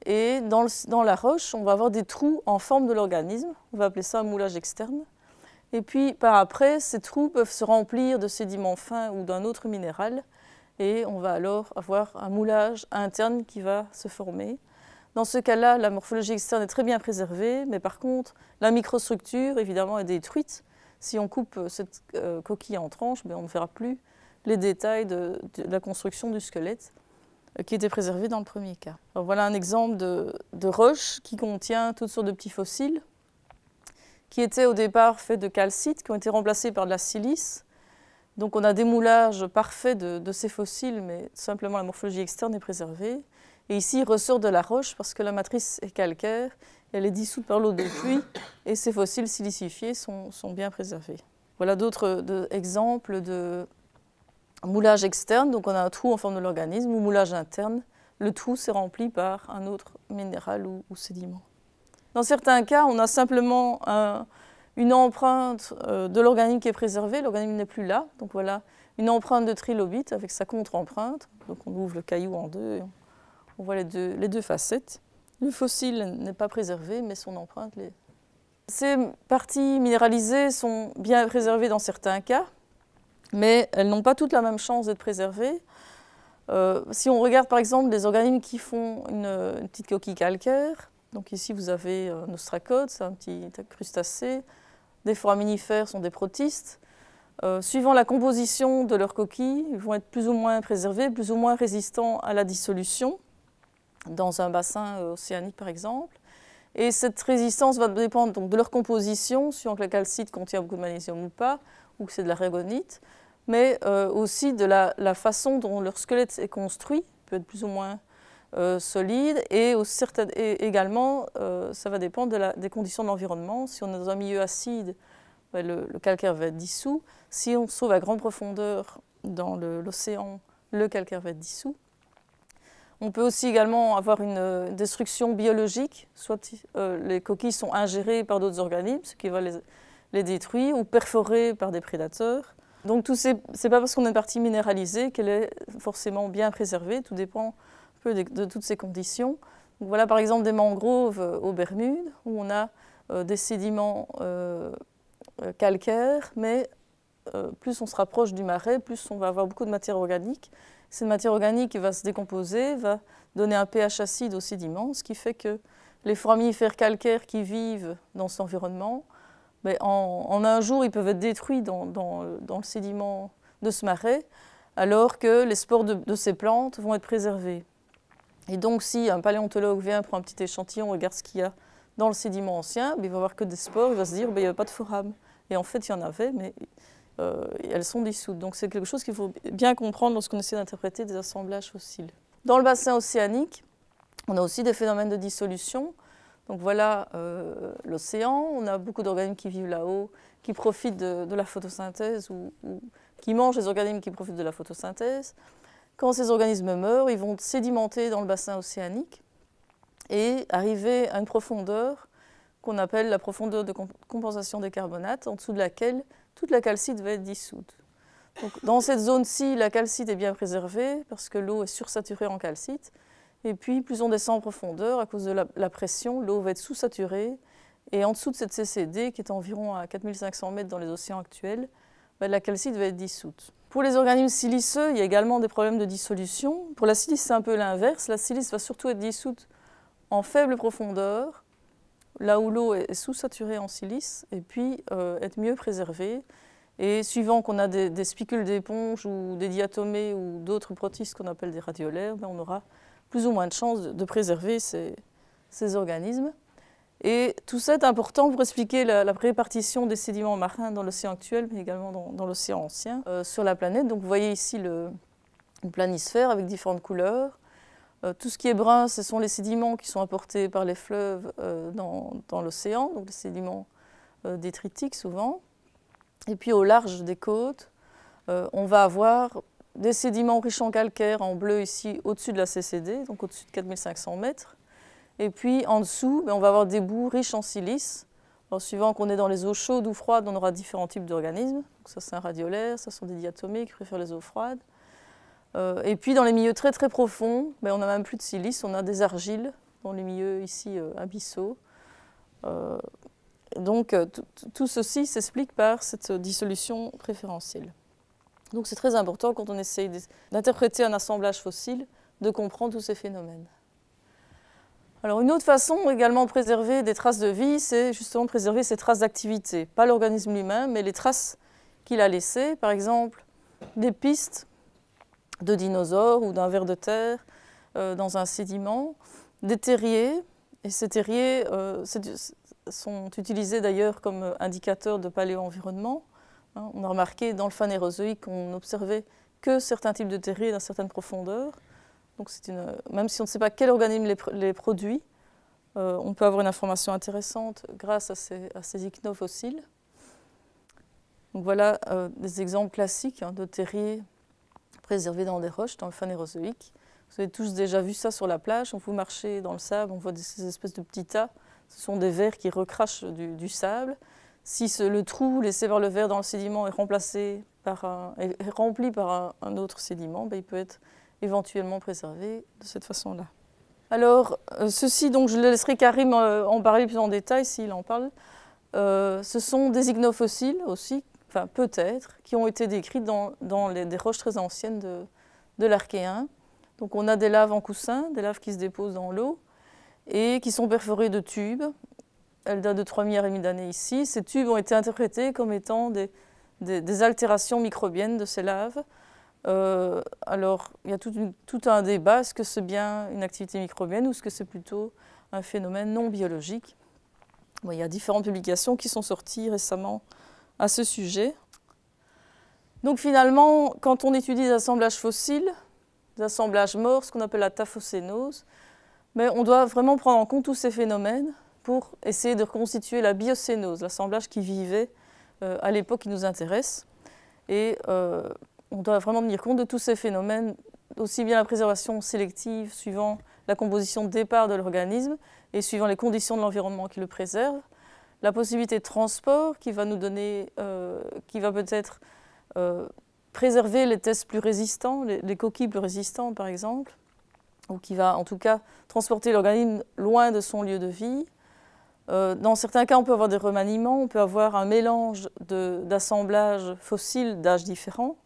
et dans, la roche, on va avoir des trous en forme de l'organisme. On va appeler ça un moulage externe. Et puis, par après, ces trous peuvent se remplir de sédiments fins ou d'un autre minéral. Et on va alors avoir un moulage interne qui va se former. Dans ce cas-là, la morphologie externe est très bien préservée, mais par contre, la microstructure, évidemment, est détruite. Si on coupe cette euh, coquille en tranches, ben, on ne verra plus les détails de la construction du squelette. Euh, qui étaient préservés dans le premier cas. voilà un exemple de, roche qui contient toutes sortes de petits fossiles qui étaient au départ faits de calcite, qui ont été remplacés par de la silice. Donc on a des moulages parfaits de, ces fossiles, mais simplement la morphologie externe est préservée. Et ici, il ressort de la roche parce que la matrice est calcaire, elle est dissoute par l'eau de pluie et ces fossiles silicifiés sont bien préservés. Voilà d'autres exemples de, moulage externe, donc on a un trou en forme de l'organisme, ou moulage interne, le trou s'est rempli par un autre minéral ou, sédiment. Dans certains cas, on a simplement une empreinte euh, de l'organisme qui est préservée, l'organisme n'est plus là, donc voilà une empreinte de trilobite avec sa contre-empreinte, donc on ouvre le caillou en deux, on, voit les deux, les deux facettes. Le fossile n'est pas préservé, mais son empreinte l'est. Ces parties minéralisées sont bien préservées dans certains cas, mais elles n'ont pas toutes la même chance d'être préservées. Euh, si on regarde par exemple des organismes qui font une, petite coquille calcaire, donc ici vous avez un euh, ostracode, c'est un petit crustacé, des foraminifères sont des protistes. Euh, suivant la composition de leur coquille, ils vont être plus ou moins préservés, plus ou moins résistants à la dissolution, dans un bassin océanique par exemple. Et cette résistance va dépendre donc, de leur composition, suivant que la calcite contient beaucoup de magnésium ou pas, ou que c'est de la l'aragonite, mais euh, aussi de la, façon dont leur squelette est construit, peut être plus ou moins euh, solide, et, également, euh, ça va dépendre des conditions de l'environnement. Si on est dans un milieu acide, ben, le, calcaire va être dissous. Si on sauve à grande profondeur dans l'océan, le, calcaire va être dissous. On peut aussi également avoir une destruction biologique, soit les coquilles sont ingérées par d'autres organismes, ce qui va les, les détruit ou perforée par des prédateurs. Donc tout c'est pas parce qu'on a une partie minéralisée qu'elle est forcément bien préservée. Tout dépend un peu de, toutes ces conditions. voilà par exemple des mangroves euh, aux Bermudes où on a euh, des sédiments euh, calcaires, mais plus on se rapproche du marais, plus on va avoir beaucoup de matière organique. Cette matière organique va se décomposer, va donner un pH acide aux sédiments, ce qui fait que les foraminifères calcaires qui vivent dans cet environnement mais en, un jour, ils peuvent être détruits dans, le sédiment de ce marais, alors que les spores de, ces plantes vont être préservées. Et donc, si un paléontologue vient, prend un petit échantillon, regarde ce qu'il y a dans le sédiment ancien, ben, il va voir que des spores, il va se dire, ben, il n'y avait pas de forame. Et en fait, il y en avait, mais euh, elles sont dissoutes. Donc, c'est quelque chose qu'il faut bien comprendre lorsqu'on essaie d'interpréter des assemblages fossiles. Dans le bassin océanique, on a aussi des phénomènes de dissolution. Donc voilà euh, l'océan, on a beaucoup d'organismes qui vivent là-haut, qui profitent de, la photosynthèse ou, qui mangent les organismes qui profitent de la photosynthèse. Quand ces organismes meurent, ils vont sédimenter dans le bassin océanique et arriver à une profondeur qu'on appelle la profondeur de compensation des carbonates, en dessous de laquelle toute la calcite va être dissoute. dans cette zone-ci, la calcite est bien préservée parce que l'eau est sursaturée en calcite. Et puis, plus on descend en profondeur, à cause de la, pression, l'eau va être sous-saturée. Et en dessous de cette CCD, qui est environ à 4500 mètres dans les océans actuels, bah, la calcite va être dissoute. Pour les organismes siliceux, il y a également des problèmes de dissolution. Pour la silice, c'est un peu l'inverse. La silice va surtout être dissoute en faible profondeur, là où l'eau est sous-saturée en silice, et puis euh, être mieux préservée. Et suivant qu'on a des, spicules d'éponge ou des diatomées ou d'autres protistes qu'on appelle des radiolaires, ben, on aura plus ou moins de chances de, préserver ces, organismes. Et tout ça est important pour expliquer la, répartition des sédiments marins dans l'océan actuel, mais également dans, l'océan ancien, euh, sur la planète. Donc vous voyez ici le, une planisphère avec différentes couleurs. Euh, tout ce qui est brun, ce sont les sédiments qui sont apportés par les fleuves euh, dans, dans l'océan, donc les sédiments détritiques souvent. Et puis au large des côtes, on va avoir des sédiments riches en calcaire en bleu ici au-dessus de la CCD, donc au-dessus de 4500 mètres. Et puis en dessous, ben, on va avoir des bouts riches en silice. Alors, suivant qu'on est dans les eaux chaudes ou froides, on aura différents types d'organismes. ça, c'est un radiolaire, ça sont des diatomiques, qui préfèrent les eaux froides. Euh, et puis dans les milieux très très profonds, ben, on n'a même plus de silice, on a des argiles dans les milieux ici euh, abyssaux. Euh, donc tout ceci s'explique par cette dissolution préférentielle. Donc c'est très important quand on essaye d'interpréter un assemblage fossile, de comprendre tous ces phénomènes. une autre façon également de préserver des traces de vie, c'est justement de préserver ces traces d'activité. Pas l'organisme lui-même, mais les traces qu'il a laissées, par exemple des pistes de dinosaures ou d'un ver de terre euh, dans un sédiment, des terriers, et ces terriers euh, sont utilisés d'ailleurs comme euh, indicateurs de paléo-environnement, Hein, on a remarqué dans le phanérozoïque qu'on observait que certains types de terriers d'une certaine profondeur. Donc même si on ne sait pas quel organisme les, produit, euh, on peut avoir une information intéressante grâce à ces, à fossiles. voilà euh, des exemples classiques hein, de terriers préservés dans des roches, dans le phanérozoïque. Vous avez tous déjà vu ça sur la plage. On vous marcher dans le sable, on voit des, ces espèces de petits tas. Ce sont des vers qui recrachent du sable si le trou laissé par le verre dans le sédiment est, remplacé par est rempli par un, autre sédiment, ben, il peut être éventuellement préservé de cette façon-là. Alors, euh, ceci, donc, je laisserai Karim euh, en parler plus en détail s'il en parle. Euh, ce sont des ignofossiles aussi, enfin peut-être, qui ont été décrits dans, dans les, des roches très anciennes de, de l'Archéen. Donc on a des laves en coussin, des laves qui se déposent dans l'eau et qui sont perforées de tubes elle date de 3 milliards et demi d'années ici. Ces tubes ont été interprétés comme étant des, altérations microbiennes de ces laves. Euh, alors, il y a tout, un débat, est-ce que c'est bien une activité microbienne ou est-ce que c'est plutôt un phénomène non biologique Il y a différentes publications qui sont sorties récemment à ce sujet. Donc finalement, quand on étudie des assemblages fossiles, des assemblages morts, ce qu'on appelle la taphocénose, mais ben, on doit vraiment prendre en compte tous ces phénomènes pour essayer de reconstituer la biocénose, l'assemblage qui vivait euh, à l'époque qui nous intéresse. Et euh, on doit vraiment tenir compte de tous ces phénomènes, aussi bien la préservation sélective suivant la composition de départ de l'organisme et suivant les conditions de l'environnement qui le préserve, la possibilité de transport qui va nous donner, euh, qui va peut-être préserver les tests plus résistants, les coquilles plus résistantes par exemple, ou qui va en tout cas transporter l'organisme loin de son lieu de vie, euh, dans certains cas, on peut avoir des remaniements, on peut avoir un mélange d'assemblages fossiles d'âges différents.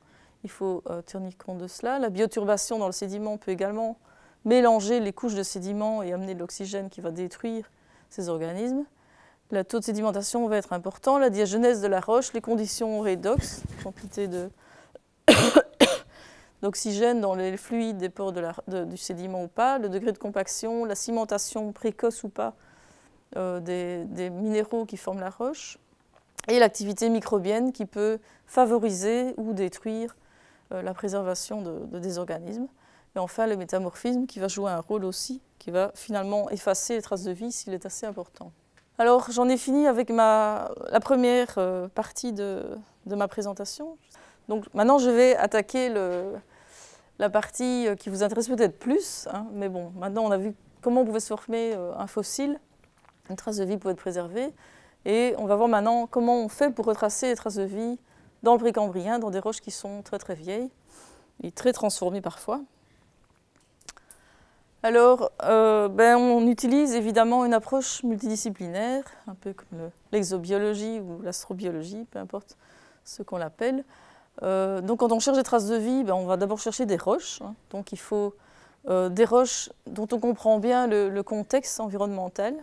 Il faut euh, tenir compte de cela. La bioturbation dans le sédiment peut également mélanger les couches de sédiments et amener de l'oxygène qui va détruire ces organismes. Le taux de sédimentation va être important, la diagenèse de la roche, les conditions redox, quantité d'oxygène dans les fluides des pores du sédiment ou pas, le degré de compaction, la cimentation précoce ou pas euh, des, minéraux qui forment la roche et l'activité microbienne qui peut favoriser ou détruire euh, la préservation de, des organismes. Et enfin, le métamorphisme qui va jouer un rôle aussi, qui va finalement effacer les traces de vie s'il est assez important. Alors j'en ai fini avec ma, la première euh, partie de, de, ma présentation. Donc maintenant je vais attaquer le, la partie qui vous intéresse peut-être plus, hein, mais bon, maintenant on a vu comment on pouvait se former un fossile une trace de vie pour être préservée. Et on va voir maintenant comment on fait pour retracer les traces de vie dans le précambrien, dans des roches qui sont très très vieilles et très transformées parfois. Alors, euh, ben, on utilise évidemment une approche multidisciplinaire, un peu comme l'exobiologie ou l'astrobiologie, peu importe ce qu'on l'appelle. Euh, donc, quand on cherche des traces de vie, ben, on va d'abord chercher des roches. Hein. donc, il faut euh, des roches dont on comprend bien le contexte environnemental.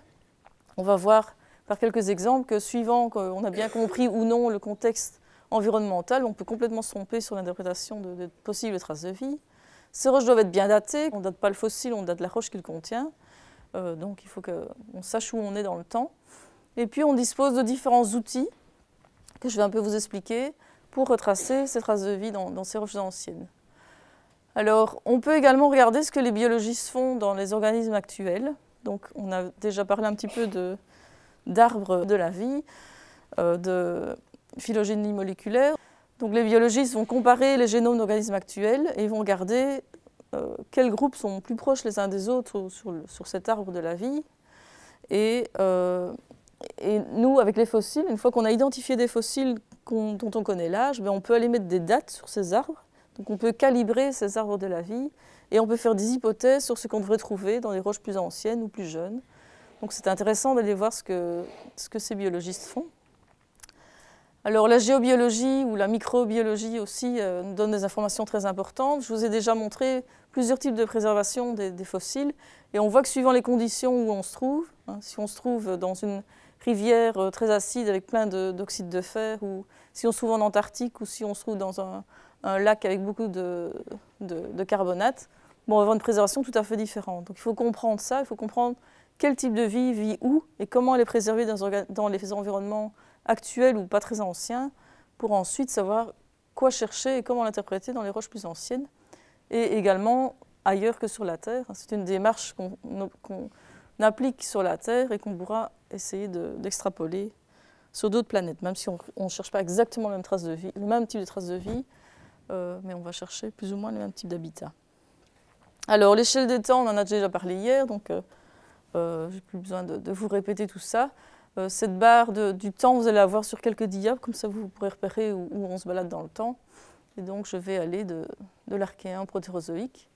On va voir par quelques exemples que suivant qu'on a bien compris ou non le contexte environnemental, on peut complètement se tromper sur l'interprétation de, possibles traces de vie. Ces roches doivent être bien datées, on ne date pas le fossile, on date la roche qu'il contient. Euh, donc il faut qu'on sache où on est dans le temps. Et puis on dispose de différents outils que je vais un peu vous expliquer pour retracer ces traces de vie dans ces roches anciennes. Alors on peut également regarder ce que les biologistes font dans les organismes actuels on a déjà parlé un petit peu d'arbres de, la vie, euh, de phylogénie moléculaire. Donc les biologistes vont comparer les génomes d'organismes actuels et vont regarder euh, quels groupes sont plus proches les uns des autres sur, cet arbre de la vie. Euh, et, nous, avec les fossiles, une fois qu'on a identifié des fossiles dont on connaît l'âge, ben, on peut aller mettre des dates sur ces arbres. Donc on peut calibrer ces arbres de la vie et on peut faire des hypothèses sur ce qu'on devrait trouver dans les roches plus anciennes ou plus jeunes. Donc c'est intéressant d'aller voir ce que, ces biologistes font. Alors la géobiologie ou la microbiologie aussi euh, donne des informations très importantes. Je vous ai déjà montré plusieurs types de préservation des, fossiles et on voit que suivant les conditions où on se trouve, hein, si on se trouve dans une rivière euh, très acide avec plein d'oxyde de, fer ou si on se trouve en Antarctique ou si on se trouve dans un, lac avec beaucoup de carbonate, bon, on va avoir une préservation tout à fait différente. Donc il faut comprendre ça, il faut comprendre quel type de vie vit où et comment elle est préservée dans, les environnements actuels ou pas très anciens, pour ensuite savoir quoi chercher et comment l'interpréter dans les roches plus anciennes, et également ailleurs que sur la Terre. Hein, c'est une démarche qu'on applique sur la Terre et qu'on pourra essayer d'extrapoler sur d'autres planètes, même si on ne cherche pas exactement la même trace de vie, le même type de traces de vie, euh, mais on va chercher plus ou moins le même type d'habitat. Alors, l'échelle des temps, on en a déjà parlé hier, donc euh, euh j'ai plus besoin de, vous répéter tout ça. Euh, cette barre du temps, vous allez la voir sur quelques diables, comme ça vous pourrez repérer où, on se balade dans le temps. Et donc, je vais aller de, l'archéen au protérozoïque,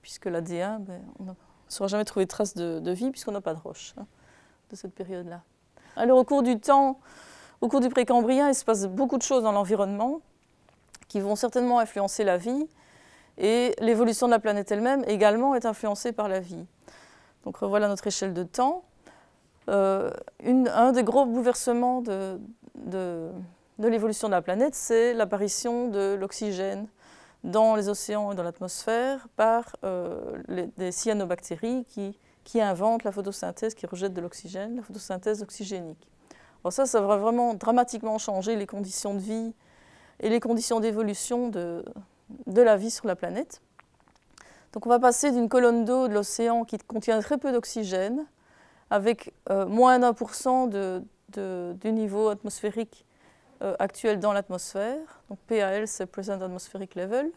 puisque la 1 ben, on ne saura jamais trouver de trace de, vie, puisqu'on n'a pas de roche hein, de cette période-là. Alors, au cours du temps, au cours du précambrien, il se passe beaucoup de choses dans l'environnement qui vont certainement influencer la vie. Et l'évolution de la planète elle-même également est influencée par la vie. Donc voilà notre échelle de temps. Euh, une, un des gros bouleversements de, de, l'évolution de la planète, c'est l'apparition de l'oxygène dans les océans et dans l'atmosphère par euh, des cyanobactéries qui, qui inventent la photosynthèse, qui rejettent de l'oxygène, la photosynthèse oxygénique. Alors ça, ça va vraiment dramatiquement changer les conditions de vie et les conditions d'évolution de, de la vie sur la planète. Donc on va passer d'une colonne d'eau de l'océan qui contient très peu d'oxygène, avec euh, moins d'un pour cent du niveau atmosphérique euh, actuel dans l'atmosphère, donc PAL c'est Present Atmospheric Level,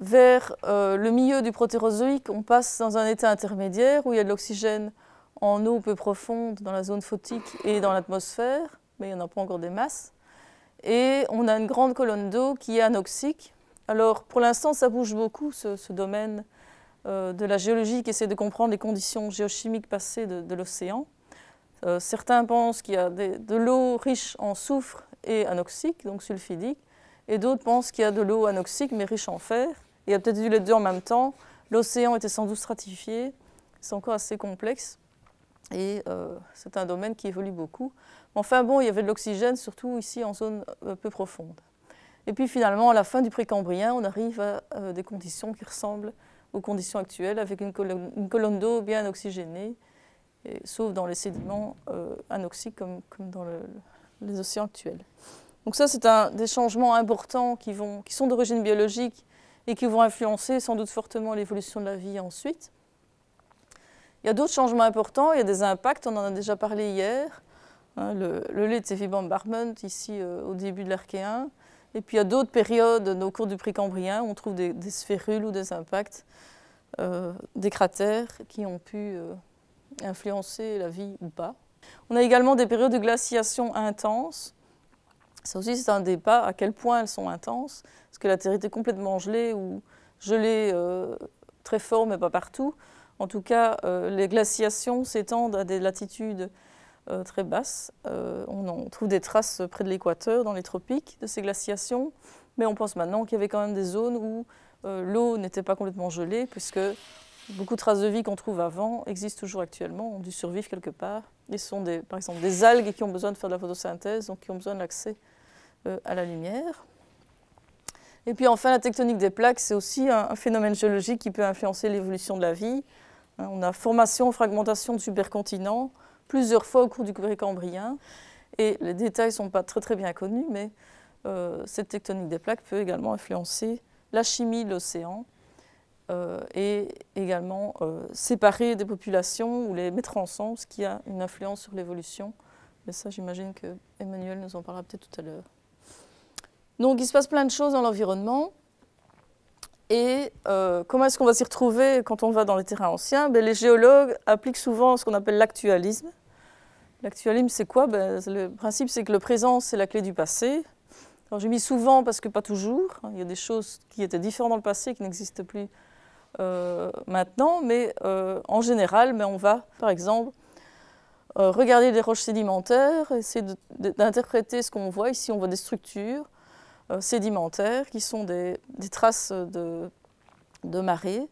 vers euh, le milieu du protérozoïque, on passe dans un état intermédiaire où il y a de l'oxygène en eau peu profonde dans la zone photique et dans l'atmosphère, mais il n'y en a pas encore des masses. Et on a une grande colonne d'eau qui est anoxique. Alors pour l'instant, ça bouge beaucoup ce, domaine euh, de la géologie qui essaie de comprendre les conditions géochimiques passées de, l'océan. Euh, certains pensent qu'il y a de l'eau riche en soufre et anoxique, donc sulfidique, et d'autres pensent qu'il y a de l'eau anoxique mais riche en fer. Il y a peut-être eu les deux en même temps. L'océan était sans doute stratifié, c'est encore assez complexe et euh, c'est un domaine qui évolue beaucoup. Enfin bon, il y avait de l'oxygène, surtout ici en zone euh, peu profonde. Et puis finalement, à la fin du précambrien, on arrive à euh, des conditions qui ressemblent aux conditions actuelles, avec une colonne, d'eau bien oxygénée, sauf dans les sédiments euh, anoxiques comme, dans les océans actuels. Donc ça, c'est des changements importants qui, vont, qui sont d'origine biologique et qui vont influencer sans doute fortement l'évolution de la vie ensuite. Il y a d'autres changements importants, il y a des impacts, on en a déjà parlé hier. Hein, le, lait de bombardment ici euh, au début de l'Archéen. Et puis à d'autres périodes, au cours du Précambrien, on trouve des, sphérules ou des impacts, euh, des cratères qui ont pu euh, influencer la vie ou pas. On a également des périodes de glaciation intense. Ça aussi, c'est un débat à quel point elles sont intenses. Est-ce que la Terre était complètement gelée ou gelée très fort, mais pas partout En tout cas, les glaciations s'étendent à des latitudes euh, très basse. Euh, on, en trouve des traces près de l'équateur, dans les tropiques, de ces glaciations, mais on pense maintenant qu'il y avait quand même des zones où euh, l'eau n'était pas complètement gelée, puisque beaucoup de traces de vie qu'on trouve avant existent toujours actuellement, ont dû survivre quelque part. Et ce sont par exemple des algues qui ont besoin de faire de la photosynthèse, donc qui ont besoin d'accès à la lumière. Et puis enfin, la tectonique des plaques, c'est aussi un, phénomène géologique qui peut influencer l'évolution de la vie. on a formation, fragmentation de supercontinents, plusieurs fois au cours du précambrien. Et les détails ne sont pas très, très bien connus, mais euh, cette tectonique des plaques peut également influencer la chimie de l'océan euh, et également euh, séparer des populations ou les mettre ensemble, ce qui a une influence sur l'évolution. Mais ça, j'imagine que Emmanuel nous en parlera peut-être tout à l'heure. Donc, il se passe plein de choses dans l'environnement. Et euh, comment est-ce qu'on va s'y retrouver quand on va dans les terrains anciens ben, Les géologues appliquent souvent ce qu'on appelle l'actualisme. L'actualisme, c'est quoi ben, Le principe, c'est que le présent, c'est la clé du passé. Alors j'ai mis souvent parce que pas toujours. Hein. Il y a des choses qui étaient différentes dans le passé qui n'existent plus euh, maintenant. Mais euh, en général, ben, on va, par exemple, regarder des roches sédimentaires, essayer d'interpréter ce qu'on voit. Ici, on voit des structures euh, sédimentaires qui sont des, traces de, de marées,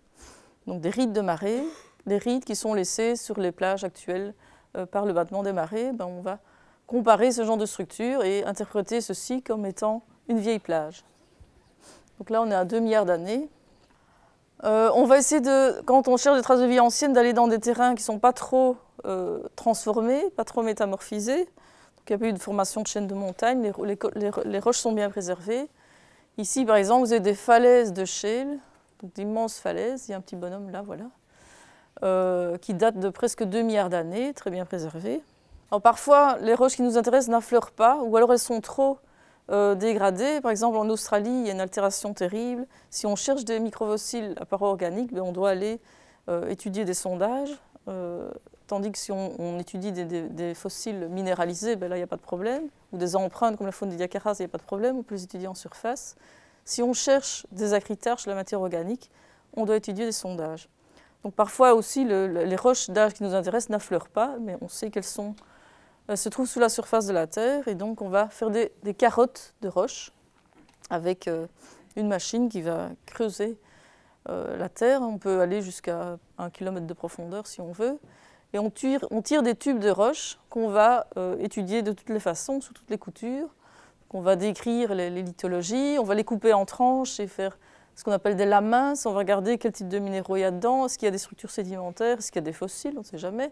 donc des rides de marée, des rides qui sont laissées sur les plages actuelles euh, par le battement des marées, ben, on va comparer ce genre de structure et interpréter ceci comme étant une vieille plage. Donc là, on est à 2 milliards d'années. Euh, on va essayer, de, quand on cherche des traces de vie ancienne, d'aller dans des terrains qui ne sont pas trop transformés, pas trop métamorphisés. Qui n'y a pas eu de formation de chaînes de montagne, les, roches sont bien préservées. Ici, par exemple, vous avez des falaises de shale, d'immenses falaises, il y a un petit bonhomme là, voilà, euh, qui date de presque 2 milliards d'années, très bien préservées. Alors parfois, les roches qui nous intéressent n'affleurent pas, ou alors elles sont trop euh, dégradées. Par exemple, en Australie, il y a une altération terrible. Si on cherche des microfossiles à part organique, ben, on doit aller euh, étudier des sondages. Tandis que si on, étudie des, fossiles minéralisés, ben là, il n'y a pas de problème. Ou des empreintes comme la faune des diacaras, il n'y a pas de problème. On peut les étudier en surface. Si on cherche des sur la matière organique, on doit étudier des sondages. parfois aussi, les roches d'âge qui nous intéressent n'affleurent pas, mais on sait qu'elles euh, se trouvent sous la surface de la Terre. Et donc, on va faire des, carottes de roches avec euh, une machine qui va creuser euh, la Terre. On peut aller jusqu'à un kilomètre de profondeur si on veut. Et on tire, des tubes de roches qu'on va euh, étudier de toutes les façons, sous toutes les coutures. qu'on va décrire les, lithologies, on va les couper en tranches et faire ce qu'on appelle des lamins. On va regarder quel type de minéraux il y a dedans, est-ce qu'il y a des structures sédimentaires, est-ce qu'il y a des fossiles, on ne sait jamais.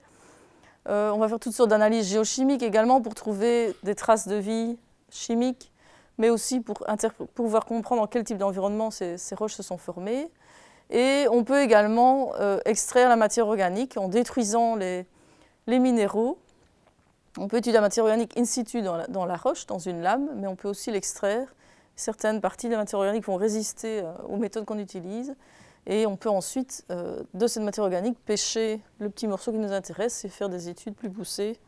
Euh, on va faire toutes sortes d'analyses géochimiques également pour trouver des traces de vie chimiques, mais aussi pour, pouvoir comprendre dans quel type d'environnement ces roches se sont formées. Et on peut également euh, extraire la matière organique en détruisant les, minéraux. On peut étudier la matière organique in situ dans la, roche, dans une lame, mais on peut aussi l'extraire. Certaines parties de la matière organique vont résister euh, aux méthodes qu'on utilise. Et on peut ensuite, euh, de cette matière organique, pêcher le petit morceau qui nous intéresse et faire des études plus poussées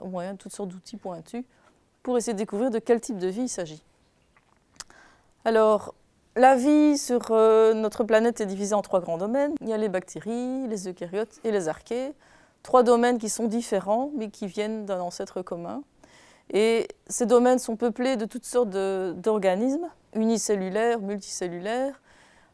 au moyen de toutes sortes d'outils pointus pour essayer de découvrir de quel type de vie il s'agit. Alors, la vie sur euh, notre planète est divisée en trois grands domaines. Il y a les bactéries, les eucaryotes et les archées. Trois domaines qui sont différents, mais qui viennent d'un ancêtre commun. Et ces domaines sont peuplés de toutes sortes d'organismes, unicellulaires, multicellulaires,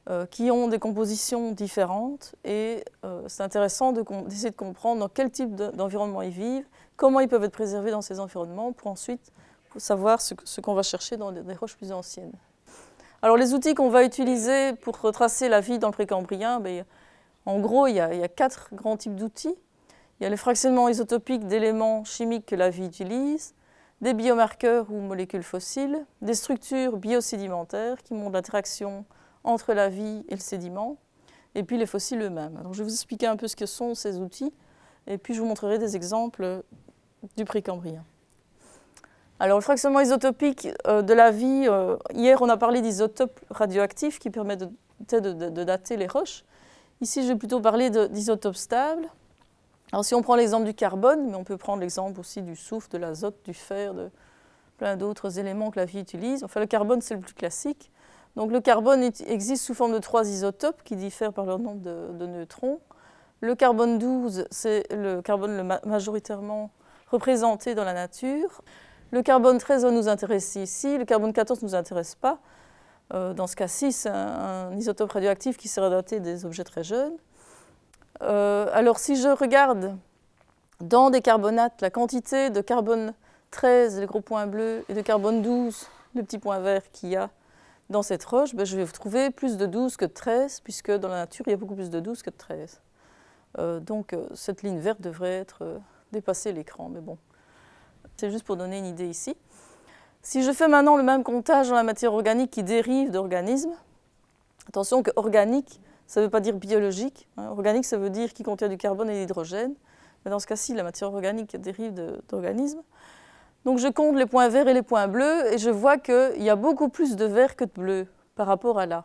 euh, qui ont des compositions différentes. Et euh, c'est intéressant d'essayer de, comprendre dans quel type d'environnement ils vivent, comment ils peuvent être préservés dans ces environnements, pour ensuite savoir ce qu'on va chercher dans des roches plus anciennes. Alors les outils qu'on va utiliser pour retracer la vie dans le précambrien, ben, en gros, il y, a, quatre grands types d'outils. Il y a le fractionnement isotopique d'éléments chimiques que la vie utilise, des biomarqueurs ou molécules fossiles, des structures biosédimentaires qui montrent l'interaction entre la vie et le sédiment, et puis les fossiles eux-mêmes. je vais vous expliquer un peu ce que sont ces outils, et puis je vous montrerai des exemples du précambrien. Alors, le fractionnement isotopique euh, de la vie, euh, hier on a parlé d'isotopes radioactifs qui permettent de, dater les roches. Ici, je vais plutôt parler d'isotopes stables. Alors, si on prend l'exemple du carbone, mais on peut prendre l'exemple aussi du soufre, de l'azote, du fer, de plein d'autres éléments que la vie utilise. Enfin, le carbone, c'est le plus classique. Donc, le carbone existe sous forme de trois isotopes qui diffèrent par leur nombre de, neutrons. Le carbone 12, c'est le carbone le majoritairement représenté dans la nature. Le carbone 13 nous intéresse ici, le carbone 14 ne nous intéresse pas. Euh, dans ce cas-ci, c'est un, isotope radioactif qui serait daté des objets très jeunes. Euh, alors si je regarde dans des carbonates la quantité de carbone 13, les gros points bleus, et de carbone 12, le petit point vert qu'il y a dans cette roche, ben, je vais vous trouver plus de 12 que de 13, puisque dans la nature, il y a beaucoup plus de 12 que de 13. Euh, donc cette ligne verte devrait être dépassée l'écran, mais bon. C'est juste pour donner une idée ici. Si je fais maintenant le même comptage dans la matière organique qui dérive d'organismes, attention que organique, ça ne veut pas dire biologique. Hein. Organique, ça veut dire qui contient du carbone et de l'hydrogène. Mais dans ce cas-ci, la matière organique dérive d'organismes. Donc je compte les points verts et les points bleus et je vois qu'il y a beaucoup plus de verts que de bleus par rapport à là.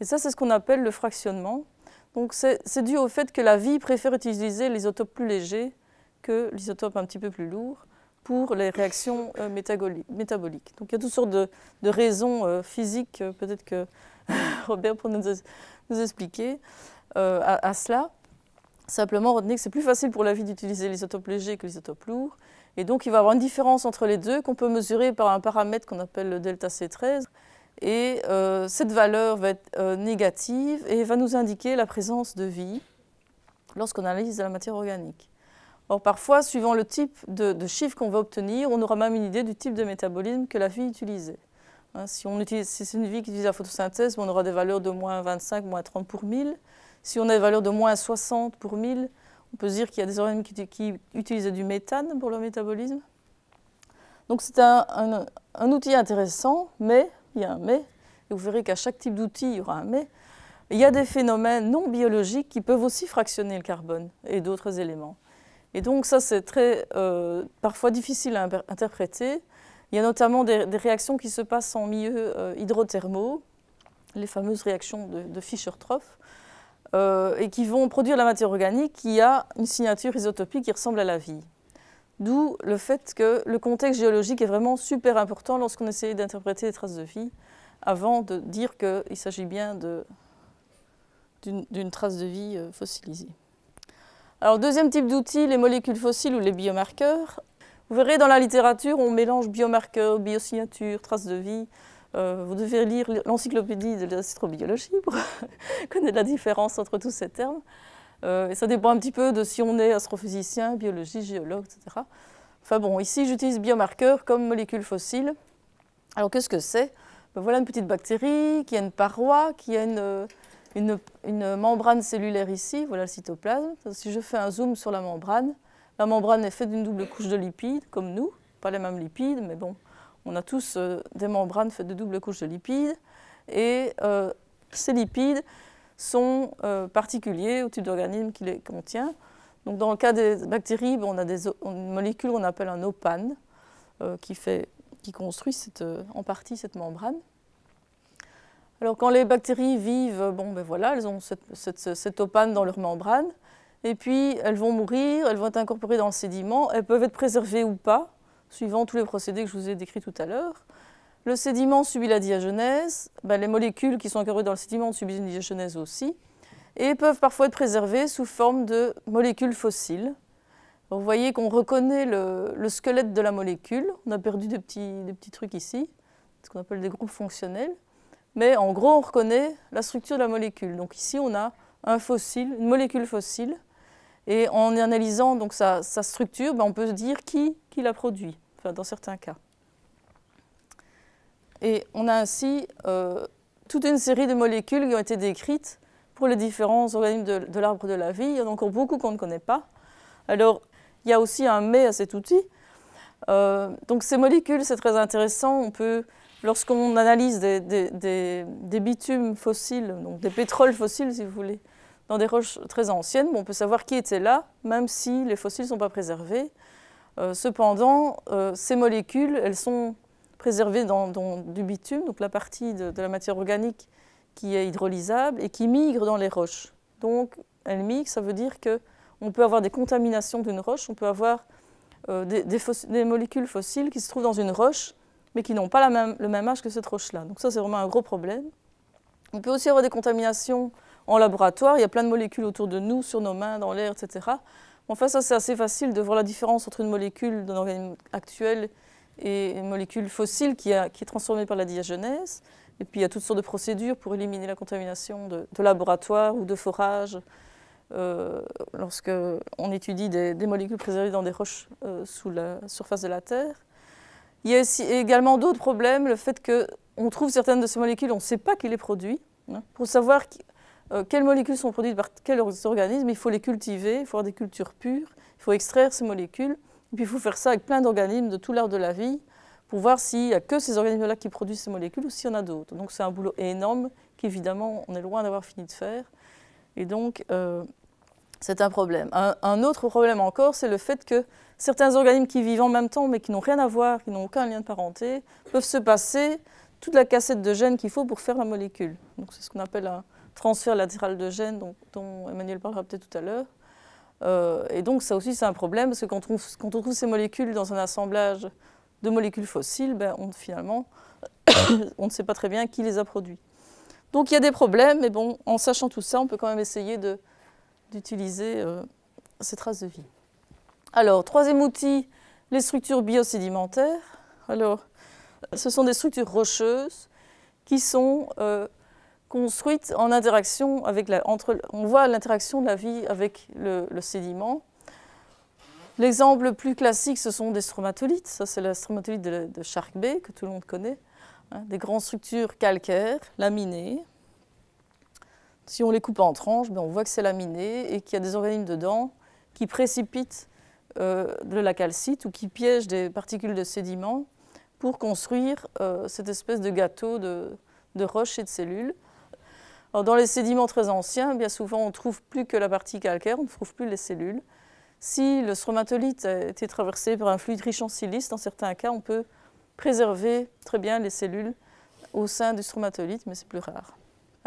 Et ça, c'est ce qu'on appelle le fractionnement. Donc c'est dû au fait que la vie préfère utiliser l'isotope plus léger que l'isotope un petit peu plus lourd pour les réactions euh, métaboliques. Donc il y a toutes sortes de, raisons euh, physiques, euh, peut-être que Robert pourrait nous, expliquer à, cela. Simplement, retenez que c'est plus facile pour la vie d'utiliser l'isotope léger que l'isotope lourd. Et donc, il va y avoir une différence entre les deux qu'on peut mesurer par un paramètre qu'on appelle le delta C13. Et cette valeur va être négative et va nous indiquer la présence de vie lorsqu'on analyse la matière organique. Or, parfois, suivant le type de, chiffre qu'on va obtenir, on aura même une idée du type de métabolisme que la vie utilisait. Hein, si, utilise, c'est une vie qui utilise la photosynthèse, on aura des valeurs de moins 25, moins 30 pour 1000. Si on a des valeurs de moins 60 pour 1000, on peut dire qu'il y a des organismes qui, utilisent du méthane pour leur métabolisme. Donc c'est un, outil intéressant, mais il y a un mais, et vous verrez qu'à chaque type d'outil, il y aura un mais. Il y a des phénomènes non biologiques qui peuvent aussi fractionner le carbone et d'autres éléments. Et donc ça, c'est très euh, parfois difficile à interpréter. Il y a notamment des, réactions qui se passent en milieu euh, hydrothermo, les fameuses réactions de, fischer troff euh, et qui vont produire la matière organique qui a une signature isotopique qui ressemble à la vie. D'où le fait que le contexte géologique est vraiment super important lorsqu'on essaye d'interpréter les traces de vie, avant de dire qu'il s'agit bien d'une trace de vie fossilisée. Alors deuxième type d'outils, les molécules fossiles ou les biomarqueurs. Vous verrez dans la littérature, on mélange biomarqueurs, biosignatures, traces de vie. Euh, vous devez lire l'encyclopédie de l'astrobiologie pour connaître la différence entre tous ces termes. Euh, et ça dépend un petit peu de si on est astrophysicien, biologiste, géologue, etc. Enfin bon, ici j'utilise biomarqueur comme molécule fossile. Alors qu'est-ce que c'est ben, Voilà une petite bactérie qui a une paroi, qui a une, euh, une, membrane cellulaire ici, voilà le cytoplasme. Si je fais un zoom sur la membrane, la membrane est faite d'une double couche de lipides, comme nous, pas les mêmes lipides, mais bon, on a tous euh, des membranes faites de double couche de lipides. Et euh, ces lipides sont euh, particuliers au type d'organisme qui les contient. Donc dans le cas des bactéries, ben, on a des, une molécule qu'on appelle un opane, qui, fait, qui construit en partie cette membrane. Alors quand les bactéries vivent, bon, ben voilà, elles ont cette, opane dans leur membrane, et puis elles vont mourir, elles vont être incorporées dans le sédiment, elles peuvent être préservées ou pas, suivant tous les procédés que je vous ai décrits tout à l'heure. Le sédiment subit la diagenèse, ben, les molécules qui sont incorporées dans le sédiment subissent une diagenèse aussi, et peuvent parfois être préservées sous forme de molécules fossiles. vous voyez qu'on reconnaît le, squelette de la molécule, on a perdu des petits trucs ici, ce qu'on appelle des groupes fonctionnels mais en gros, on reconnaît la structure de la molécule. Donc ici, on a un fossile, une molécule fossile, et en analysant donc sa, structure, ben, on peut se dire qui, qui la produit, dans certains cas. Et on a ainsi euh, toute une série de molécules qui ont été décrites pour les différents organismes de, l'arbre de la vie. Il y en a encore beaucoup qu'on ne connaît pas. Alors, il y a aussi un mais à cet outil. Euh, donc ces molécules, c'est très intéressant. On peut lorsqu'on analyse des, bitumes fossiles, donc des pétroles fossiles, si vous voulez, dans des roches très anciennes, on peut savoir qui était là, même si les fossiles ne sont pas préservés. Euh, cependant, euh, ces molécules, elles sont préservées dans, du bitume, donc la partie de, la matière organique qui est hydrolysable et qui migre dans les roches. Donc, elle migre, ça veut dire que on peut avoir des contaminations d'une roche, on peut avoir euh, des, molécules fossiles qui se trouvent dans une roche mais qui n'ont pas le même âge que cette roche-là. Donc ça, c'est vraiment un gros problème. On peut aussi avoir des contaminations en laboratoire. Il y a plein de molécules autour de nous, sur nos mains, dans l'air, etc. Enfin, ça, c'est assez facile de voir la différence entre une molécule d'un organisme actuel et une molécule fossile qui, est transformée par la diagenèse. Et puis, il y a toutes sortes de procédures pour éliminer la contamination de, de laboratoire ou de forage euh, lorsque lorsqu'on étudie des, molécules préservées dans des roches euh, sous la surface de la Terre. Il y a également d'autres problèmes, le fait qu'on trouve certaines de ces molécules, on ne sait pas qui les produit. Hein, pour savoir euh, quelles molécules sont produites par quels organismes, il faut les cultiver, il faut avoir des cultures pures, il faut extraire ces molécules. Et puis il faut faire ça avec plein d'organismes de tout l'art de la vie pour voir s'il n'y a que ces organismes-là qui produisent ces molécules ou s'il y en a d'autres. Donc c'est un boulot énorme qu'évidemment on est loin d'avoir fini de faire. Et donc euh, c'est un problème. un, autre problème encore, c'est le fait que certains organismes qui vivent en même temps mais qui n'ont rien à voir, qui n'ont aucun lien de parenté, peuvent se passer toute la cassette de gènes qu'il faut pour faire la molécule. Donc c'est ce qu'on appelle un transfert latéral de gènes dont, Emmanuel parlera peut-être tout à l'heure. Euh, et donc ça aussi c'est un problème parce que quand on, trouve ces molécules dans un assemblage de molécules fossiles, ben, on, finalement on ne sait pas très bien qui les a produits. Donc il y a des problèmes, mais bon, en sachant tout ça, on peut quand même essayer d'utiliser euh, ces traces de vie. Alors, troisième outil, les structures biosédimentaires. Alors, ce sont des structures rocheuses qui sont euh, construites en interaction avec la... Entre, on voit l'interaction de la vie avec le, sédiment. L'exemple le plus classique, ce sont des stromatolites. Ça, c'est la stromatolite de, Shark Bay, que tout le monde connaît. Hein. des grandes structures calcaires, laminées. Si on les coupe en tranches, ben, on voit que c'est laminé et qu'il y a des organismes dedans qui précipitent euh, de la calcite ou qui piègent des particules de sédiments pour construire euh, cette espèce de gâteau de, roches et de cellules. dans les sédiments très anciens, bien souvent, on ne trouve plus que la partie calcaire, on ne trouve plus les cellules. Si le stromatolite a été traversé par un fluide riche en silice, dans certains cas, on peut préserver très bien les cellules au sein du stromatolite, mais c'est plus rare.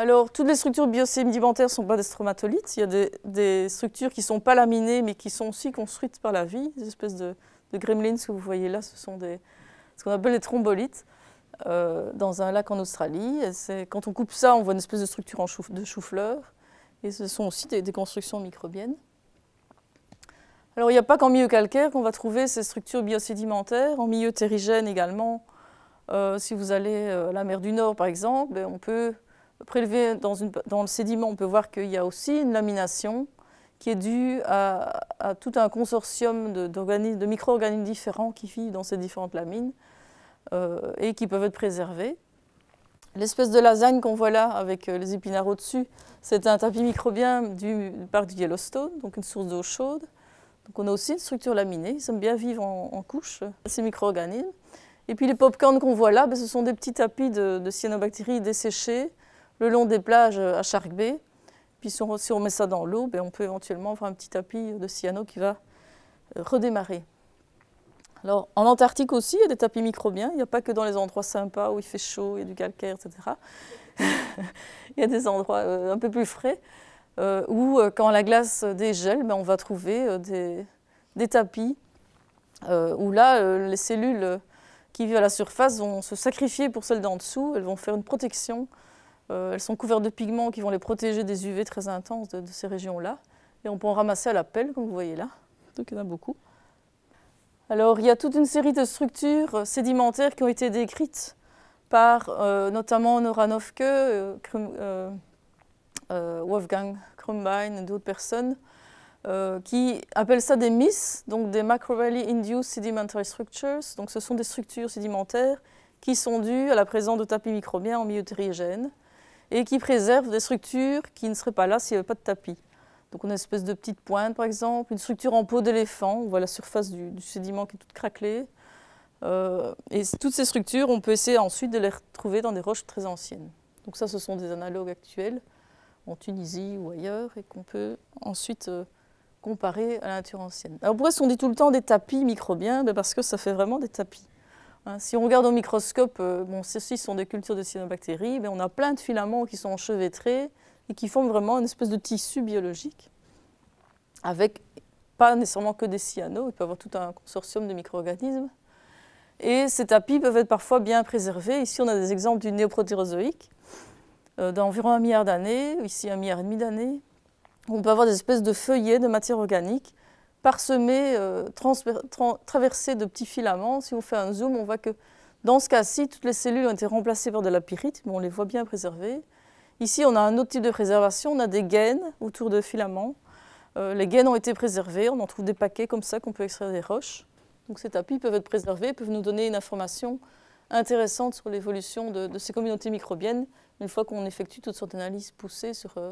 Alors, toutes les structures biosédimentaires ne sont pas des stromatolites. Il y a des, structures qui ne sont pas laminées, mais qui sont aussi construites par la vie. Des espèces de, gremlins que vous voyez là, ce sont des, ce qu'on appelle des thrombolites, euh, dans un lac en Australie. quand on coupe ça, on voit une espèce de structure en de chou-fleur. Et ce sont aussi des, constructions microbiennes. Alors, il n'y a pas qu'en milieu calcaire qu'on va trouver ces structures biosédimentaires. En milieu terrigène également, euh, si vous allez à euh, la mer du Nord, par exemple, ben, on peut prélevé dans, le sédiment, on peut voir qu'il y a aussi une lamination qui est due à, tout un consortium de, de micro-organismes différents qui vivent dans ces différentes lamines euh, et qui peuvent être préservés. L'espèce de lasagne qu'on voit là avec euh, les épinards au-dessus, c'est un tapis microbien du, parc du Yellowstone, donc une source d'eau chaude. Donc on a aussi une structure laminée, ils aiment bien vivre en, en couche, ces micro-organismes. Et puis les pop qu'on voit là, ben, ce sont des petits tapis de, de cyanobactéries desséchées le long des plages euh, à Shark Bay. Puis si on, met ça dans l'eau, on peut éventuellement avoir un petit tapis de cyano qui va euh, redémarrer. Alors, en Antarctique aussi, il y a des tapis microbiens. Il n'y a pas que dans les endroits sympas où il fait chaud, il y a du calcaire, etc. il y a des endroits euh, un peu plus frais où, quand la glace dégèle, ben, on va trouver des, des tapis où là, les cellules qui vivent à la surface vont se sacrifier pour celles d'en dessous. Elles vont faire une protection euh, elles sont couvertes de pigments qui vont les protéger des UV très intenses de, ces régions-là. Et on peut en ramasser à la pelle, comme vous voyez là. Donc il y en a beaucoup. Alors il y a toute une série de structures euh, sédimentaires qui ont été décrites par euh, notamment Noranovke, Wolfgang Krumbein, et d'autres personnes, qui appellent ça des MIS, donc des Macro Valley Induced Sedimentary Structures. Donc ce sont des structures sédimentaires qui sont dues à la présence de tapis microbiens en milieu terrigène et qui préserve des structures qui ne seraient pas là s'il n'y avait pas de tapis. Donc on a une espèce de petite pointe par exemple, une structure en peau d'éléphant, on voit la surface du, sédiment qui est toute craquelée. Euh, et toutes ces structures, on peut essayer ensuite de les retrouver dans des roches très anciennes. Donc ça, ce sont des analogues actuels en Tunisie ou ailleurs et qu'on peut ensuite euh, comparer à la nature ancienne. Alors pourquoi est-ce qu'on dit tout le temps des tapis microbiens ben, Parce que ça fait vraiment des tapis. Hein, si on regarde au microscope, euh, ceux sont des cultures de cyanobactéries, mais on a plein de filaments qui sont enchevêtrés et qui forment vraiment une espèce de tissu biologique avec pas nécessairement que des cyanos, il peut y avoir tout un consortium de micro-organismes. Et ces tapis peuvent être parfois bien préservés. Ici, on a des exemples du néoprotérozoïque euh, d'environ un milliard d'années, ici un milliard et demi d'années. On peut avoir des espèces de feuillets de matière organique parsemés, euh, traversés de petits filaments. Si on fait un zoom, on voit que dans ce cas-ci, toutes les cellules ont été remplacées par de la pyrite, mais on les voit bien préservées. Ici, on a un autre type de préservation, on a des gaines autour de filaments. Euh, les gaines ont été préservées, on en trouve des paquets comme ça qu'on peut extraire des roches. Donc ces tapis peuvent être préservés, peuvent nous donner une information intéressante sur l'évolution de, ces communautés microbiennes, une fois qu'on effectue toute sorte d'analyses poussées sur, euh,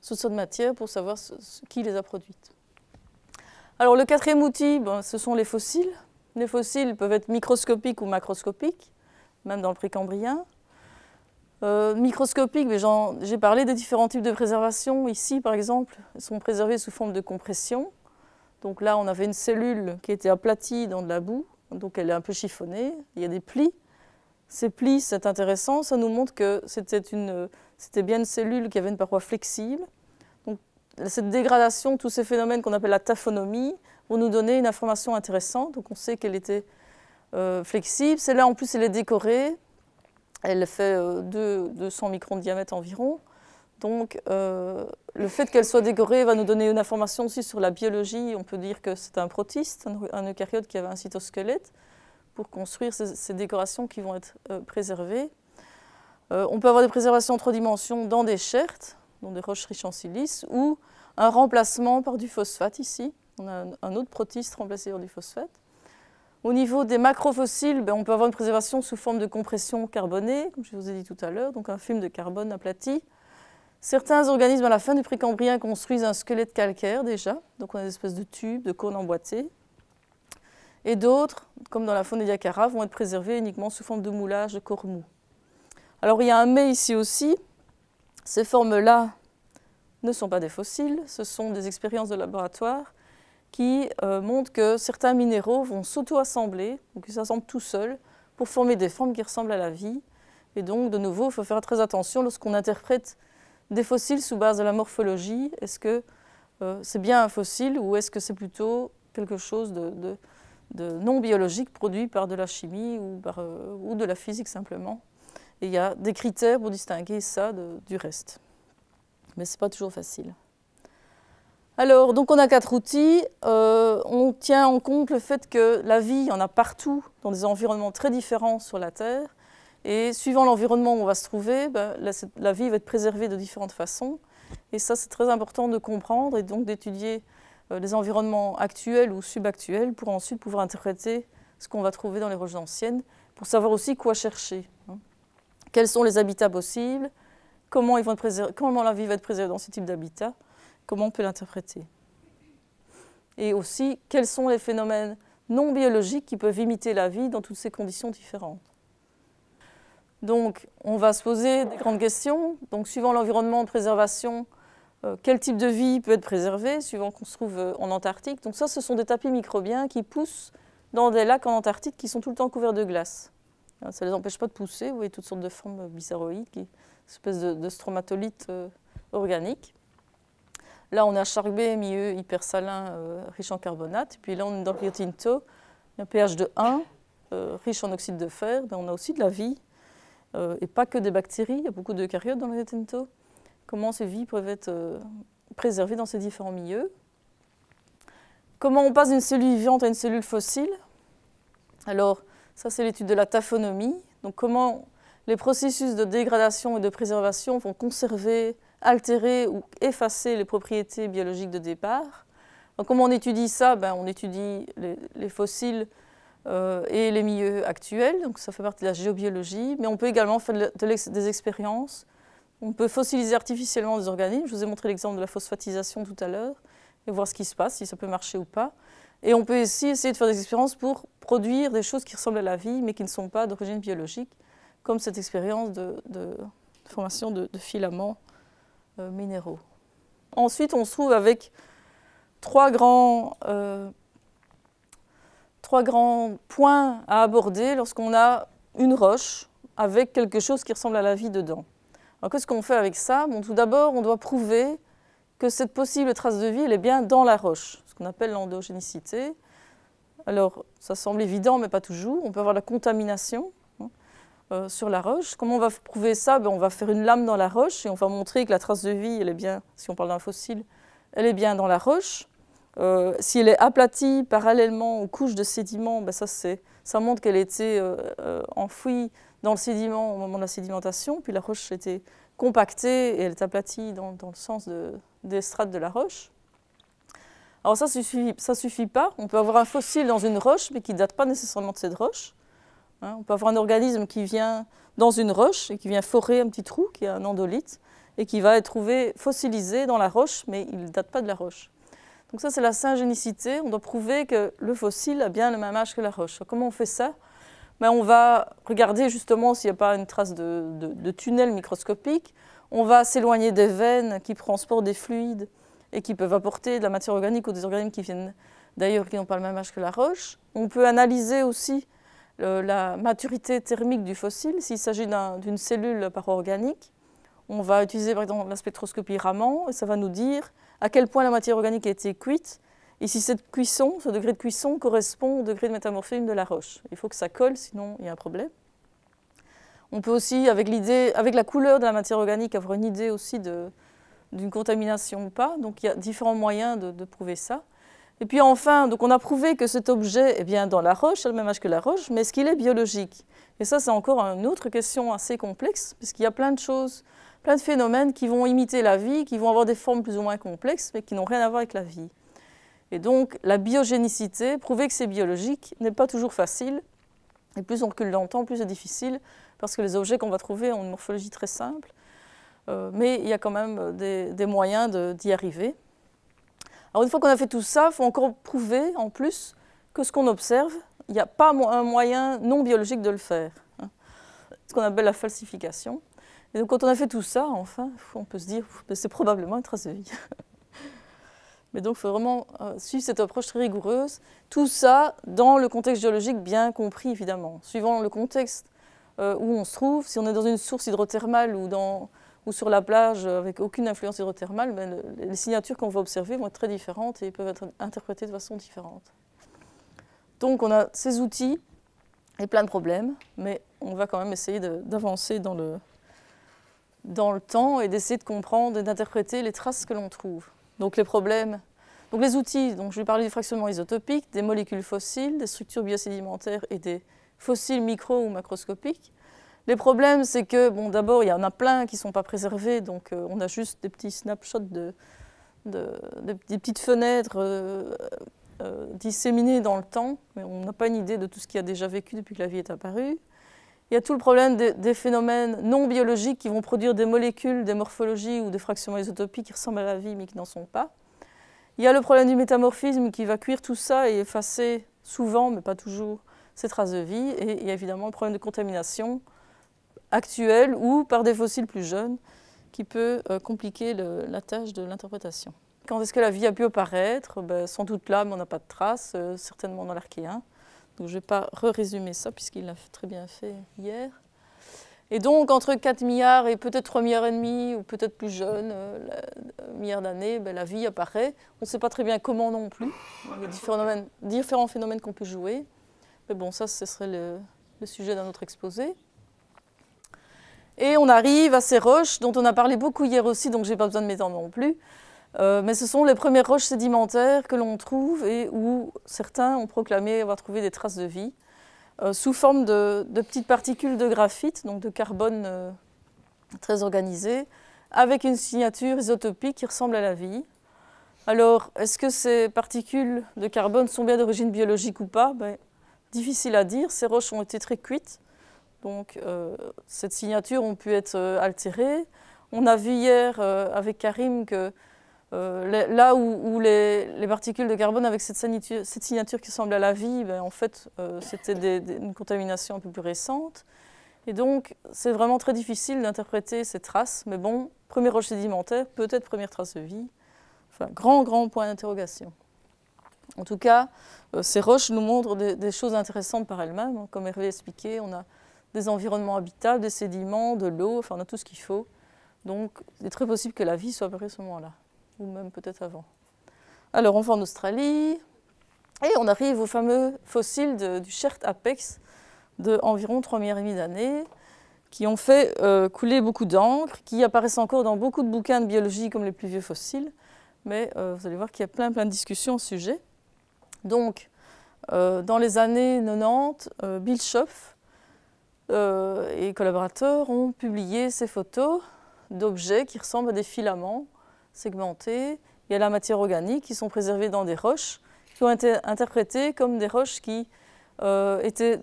sur de matière pour savoir qui les a produites. Alors le quatrième outil, ben, ce sont les fossiles. Les fossiles peuvent être microscopiques ou macroscopiques, même dans le précambrien. Euh, microscopiques, j'ai parlé des différents types de préservation. Ici, par exemple, ils sont préservés sous forme de compression. Donc là, on avait une cellule qui était aplatie dans de la boue, donc elle est un peu chiffonnée. Il y a des plis. Ces plis, c'est intéressant, ça nous montre que c'était bien une cellule qui avait une paroi flexible cette dégradation, tous ces phénomènes qu'on appelle la taphonomie, vont nous donner une information intéressante. Donc on sait qu'elle était euh, flexible. Celle-là, en plus, elle est décorée. Elle fait 200 euh, microns de diamètre environ. Donc euh, le fait qu'elle soit décorée va nous donner une information aussi sur la biologie. On peut dire que c'est un protiste, un, eucaryote qui avait un cytosquelette pour construire ces, ces décorations qui vont être préservées. on peut avoir des préservations en trois dimensions dans des chertes dont des roches riches en silice, ou un remplacement par du phosphate ici. On a un autre protiste remplacé par du phosphate. Au niveau des macrofossiles, ben, on peut avoir une préservation sous forme de compression carbonée, comme je vous ai dit tout à l'heure, donc un film de carbone aplati. Certains organismes à la fin du précambrien construisent un squelette calcaire déjà, donc on a des espèces de tubes, de cônes emboîtés. Et d'autres, comme dans la faune des diacara, vont être préservés uniquement sous forme de moulage de corps Alors il y a un mais ici aussi, ces formes-là ne sont pas des fossiles, ce sont des expériences de laboratoire qui euh, montrent que certains minéraux vont s'auto-assembler, ou ils s'assemblent tout seuls, pour former des formes qui ressemblent à la vie. Et donc, de nouveau, il faut faire très attention lorsqu'on interprète des fossiles sous base de la morphologie. Est-ce que euh, c'est bien un fossile ou est-ce que c'est plutôt quelque chose de, non biologique produit par de la chimie ou euh, de la physique simplement et il y a des critères pour distinguer ça du reste. Mais ce n'est pas toujours facile. Alors, donc on a quatre outils. Euh, on tient en compte le fait que la vie, il y en a partout, dans des environnements très différents sur la Terre. Et suivant l'environnement où on va se trouver, ben, la, vie va être préservée de différentes façons. Et ça, c'est très important de comprendre et donc d'étudier euh, les environnements actuels ou subactuels pour ensuite pouvoir interpréter ce qu'on va trouver dans les roches anciennes, pour savoir aussi quoi chercher. Hein. Quels sont les habitats possibles comment, la vie va être préservée dans ce type d'habitat Comment on peut l'interpréter Et aussi, quels sont les phénomènes non biologiques qui peuvent imiter la vie dans toutes ces conditions différentes Donc, on va se poser des grandes questions. Donc, suivant l'environnement de préservation, euh, quel type de vie peut être préservé, suivant qu'on se trouve euh, en Antarctique. Donc ça, ce sont des tapis microbiens qui poussent dans des lacs en Antarctique qui sont tout le temps couverts de glace. Hein, ça ne les empêche pas de pousser, vous voyez toutes sortes de formes bizarroïdes, espèce de, stromatolites stromatolite euh, Là, on a à Charbet, milieu hypersalin euh, riche en carbonate. Puis là, on est dans le un pH de 1, euh, riche en oxyde de fer. Mais on a aussi de la vie, et pas que des bactéries. Il y a beaucoup de caryotes dans le Comment ces vies peuvent être préservées dans ces différents milieux Comment on passe d'une cellule vivante à une cellule fossile Alors, ça, c'est l'étude de la taphonomie. Donc, comment les processus de dégradation et de préservation vont conserver, altérer ou effacer les propriétés biologiques de départ. Donc, comment on étudie ça ben, On étudie les, fossiles euh, et les milieux actuels, donc ça fait partie de la géobiologie, mais on peut également faire des expériences. On peut fossiliser artificiellement des organismes, je vous ai montré l'exemple de la phosphatisation tout à l'heure, et voir ce qui se passe, si ça peut marcher ou pas. Et on peut aussi essayer de faire des expériences pour produire des choses qui ressemblent à la vie, mais qui ne sont pas d'origine biologique, comme cette expérience de, formation de, filaments euh, minéraux. Ensuite, on se trouve avec trois grands, euh, trois grands points à aborder lorsqu'on a une roche avec quelque chose qui ressemble à la vie dedans. Alors qu'est-ce qu'on fait avec ça bon, Tout d'abord, on doit prouver que cette possible trace de vie, est bien dans la roche qu'on appelle l'endogénicité. Alors, ça semble évident, mais pas toujours. On peut avoir la contamination hein, euh, sur la roche. Comment on va prouver ça ben, On va faire une lame dans la roche et on va montrer que la trace de vie, elle est bien, si on parle d'un fossile, elle est bien dans la roche. Euh, si elle est aplatie parallèlement aux couches de sédiments, ben ça, ça, montre qu'elle était euh, enfouie dans le sédiment au moment de la sédimentation, puis la roche était compactée et elle est aplatie dans, dans le sens de, des strates de la roche. Alors ça ne suffit, pas. On peut avoir un fossile dans une roche, mais qui ne date pas nécessairement de cette roche. Hein. on peut avoir un organisme qui vient dans une roche et qui vient forer un petit trou, qui est un endolite, et qui va être trouvé fossilisé dans la roche, mais il ne date pas de la roche. Donc ça, c'est la syngénicité. On doit prouver que le fossile a bien le même âge que la roche. comment on fait ça ben, On va regarder justement s'il n'y a pas une trace de tunnel microscopique. On va s'éloigner des veines qui transportent des fluides et qui peuvent apporter de la matière organique ou des organismes qui viennent d'ailleurs qui n'ont pas le même âge que la roche. On peut analyser aussi la maturité thermique du fossile s'il s'agit d'une cellule par organique On va utiliser par exemple la spectroscopie Raman et ça va nous dire à quel point la matière organique a été cuite et si cette cuisson, ce degré de cuisson correspond au degré de métamorphisme de la roche. Il faut que ça colle, sinon il y a un problème. On peut aussi, avec l'idée, avec la couleur de la matière organique, avoir une idée aussi de, d'une contamination ou pas. Donc il y a différents moyens de, prouver ça. Et puis enfin, donc on a prouvé que cet objet est bien dans la roche, a le même âge que la roche, mais est-ce qu'il est biologique Et ça, c'est encore une autre question assez complexe, puisqu'il y a plein de choses, plein de phénomènes qui vont imiter la vie, qui vont avoir des formes plus ou moins complexes, mais qui n'ont rien à voir avec la vie. Et donc, la biogénicité, prouver que c'est biologique, n'est pas toujours facile. Et plus on recule dans le temps, plus c'est difficile, parce que les objets qu'on va trouver ont une morphologie très simple. Euh, mais il y a quand même euh, des, moyens d'y arriver. Alors une fois qu'on a fait tout ça, il faut encore prouver en plus que ce qu'on observe, il n'y a pas un moyen non biologique de le faire. Hein. Ce qu'on appelle la falsification. Et donc quand on a fait tout ça, enfin, on peut se dire que c'est probablement une trace de vie. Mais donc il faut vraiment euh, suivre cette approche très rigoureuse. Tout ça dans le contexte géologique bien compris, évidemment. Suivant le contexte où on se trouve, si on est dans une source hydrothermale ou dans ou sur la plage avec aucune influence hydrothermale, ben, les signatures qu'on va observer vont être très différentes et peuvent être interprétées de façon différente. Donc on a ces outils et plein de problèmes, mais on va quand même essayer d'avancer dans le, temps et d'essayer de comprendre et d'interpréter les traces que l'on trouve. Donc les problèmes, donc les outils, donc je vais parler du fractionnement isotopique, des molécules fossiles, des structures biosédimentaires et des fossiles micro ou macroscopiques. Les problèmes, c'est que, bon, d'abord, il y en a plein qui ne sont pas préservés, donc euh, on a juste des petits snapshots, de, des petites fenêtres euh, euh, disséminées dans le temps, mais on n'a pas une idée de tout ce qui a déjà vécu depuis que la vie est apparue. Il y a tout le problème des, des phénomènes non biologiques qui vont produire des molécules, des morphologies ou des fractions isotopiques qui ressemblent à la vie mais qui n'en sont pas. Il y a le problème du métamorphisme qui va cuire tout ça et effacer souvent, mais pas toujours, ces traces de vie. Et il y a évidemment le problème de contamination actuelle ou par des fossiles plus jeunes, qui peut euh, compliquer la tâche de l'interprétation. Quand est-ce que la vie a pu apparaître ben, Sans doute là, mais on n'a pas de traces, euh, certainement dans l'archéen. Donc je ne vais pas résumer ça, puisqu'il l'a très bien fait hier. Et donc, entre 4 milliards et peut-être 3 milliards et demi, ou peut-être plus jeune, euh, milliards d'années, ben, la vie apparaît. On ne sait pas très bien comment non plus. Il y a différents phénomènes, qu'on peut jouer. Mais bon, ça, ce serait le sujet d'un autre exposé. Et on arrive à ces roches dont on a parlé beaucoup hier aussi, donc je n'ai pas besoin de m'étendre non plus. Euh, mais ce sont les premières roches sédimentaires que l'on trouve et où certains ont proclamé avoir trouvé des traces de vie euh, sous forme de, petites particules de graphite, donc de carbone euh, très organisé, avec une signature isotopique qui ressemble à la vie. Alors, est-ce que ces particules de carbone sont bien d'origine biologique ou pas ben, Difficile à dire, ces roches ont été très cuites, donc, euh, cette signature ont pu être euh, altérée. On a vu hier euh, avec Karim que là où, les, particules de carbone avec cette, cette signature qui semble à la vie, ben, en fait, c'était une contamination un peu plus récente. Et donc, c'est vraiment très difficile d'interpréter ces traces. Mais bon, première roche sédimentaire, peut-être première trace de vie. Enfin, grand, grand point d'interrogation. En tout cas, ces roches nous montrent des, choses intéressantes par elles-mêmes. Hein. Comme Hervé expliqué, on a des environnements habitables, des sédiments, de l'eau, enfin on a tout ce qu'il faut. Donc il est très possible que la vie soit apparue à ce moment-là, ou même peut-être avant. Alors on va en Australie et on arrive aux fameux fossiles du Chert apex de environ milliards d'années qui ont fait euh, couler beaucoup d'encre, qui apparaissent encore dans beaucoup de bouquins de biologie comme les plus vieux fossiles, mais euh, vous allez voir qu'il y a plein plein de discussions au sujet. Donc, euh, dans les années 90, Bill euh, et collaborateurs ont publié ces photos d'objets qui ressemblent à des filaments segmentés et à la matière organique qui sont préservés dans des roches, qui ont été interprétées comme des roches qui euh, étaient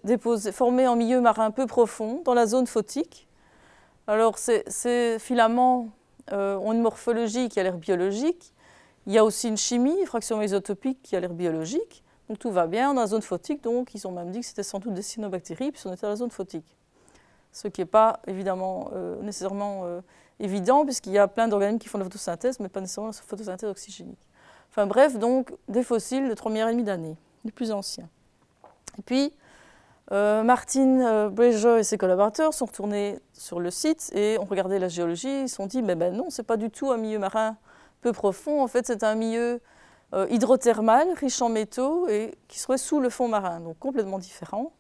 formées en milieu marin peu profond, dans la zone photique. Alors ces, filaments euh, ont une morphologie qui a l'air biologique, il y a aussi une chimie, une fraction isotopique qui a l'air biologique, donc tout va bien dans la zone photique, donc ils ont même dit que c'était sans doute des cyanobactéries puisqu'on était dans la zone photique. Ce qui n'est pas évidemment euh, nécessairement euh, évident puisqu'il y a plein d'organismes qui font de la photosynthèse mais pas nécessairement la photosynthèse oxygénique. Enfin bref, donc des fossiles de 3 milliards et demi d'années, les plus anciens. Et puis, euh, Martin Martine et ses collaborateurs sont retournés sur le site et ont regardé la géologie. Ils se sont dit, mais ben, ben non, ce n'est pas du tout un milieu marin peu profond. En fait, c'est un milieu euh, hydrothermales, riches en métaux et qui serait sous le fond marin, donc complètement différents.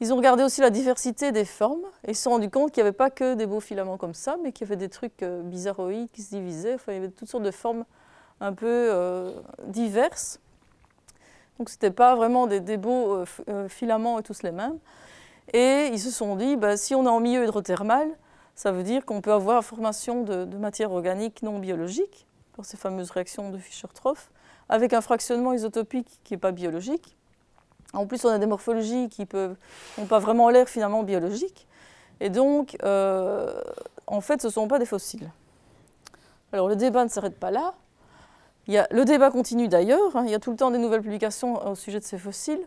Ils ont regardé aussi la diversité des formes et se sont rendus compte qu'il n'y avait pas que des beaux filaments comme ça, mais qu'il y avait des trucs euh, bizarroïdes qui se divisaient. Enfin, il y avait toutes sortes de formes un peu euh, diverses. Donc, ce n'était pas vraiment des, beaux filaments et tous les mêmes. Et ils se sont dit, bah, si on est en milieu hydrothermal, ça veut dire qu'on peut avoir formation de, de matière organique non biologique, pour ces fameuses réactions de fischer avec un fractionnement isotopique qui n'est pas biologique. En plus, on a des morphologies qui n'ont pas vraiment l'air finalement biologiques. Et donc, euh, en fait, ce ne sont pas des fossiles. Alors le débat ne s'arrête pas là. le débat continue d'ailleurs. Hein. il y a tout le temps des nouvelles publications au sujet de ces fossiles.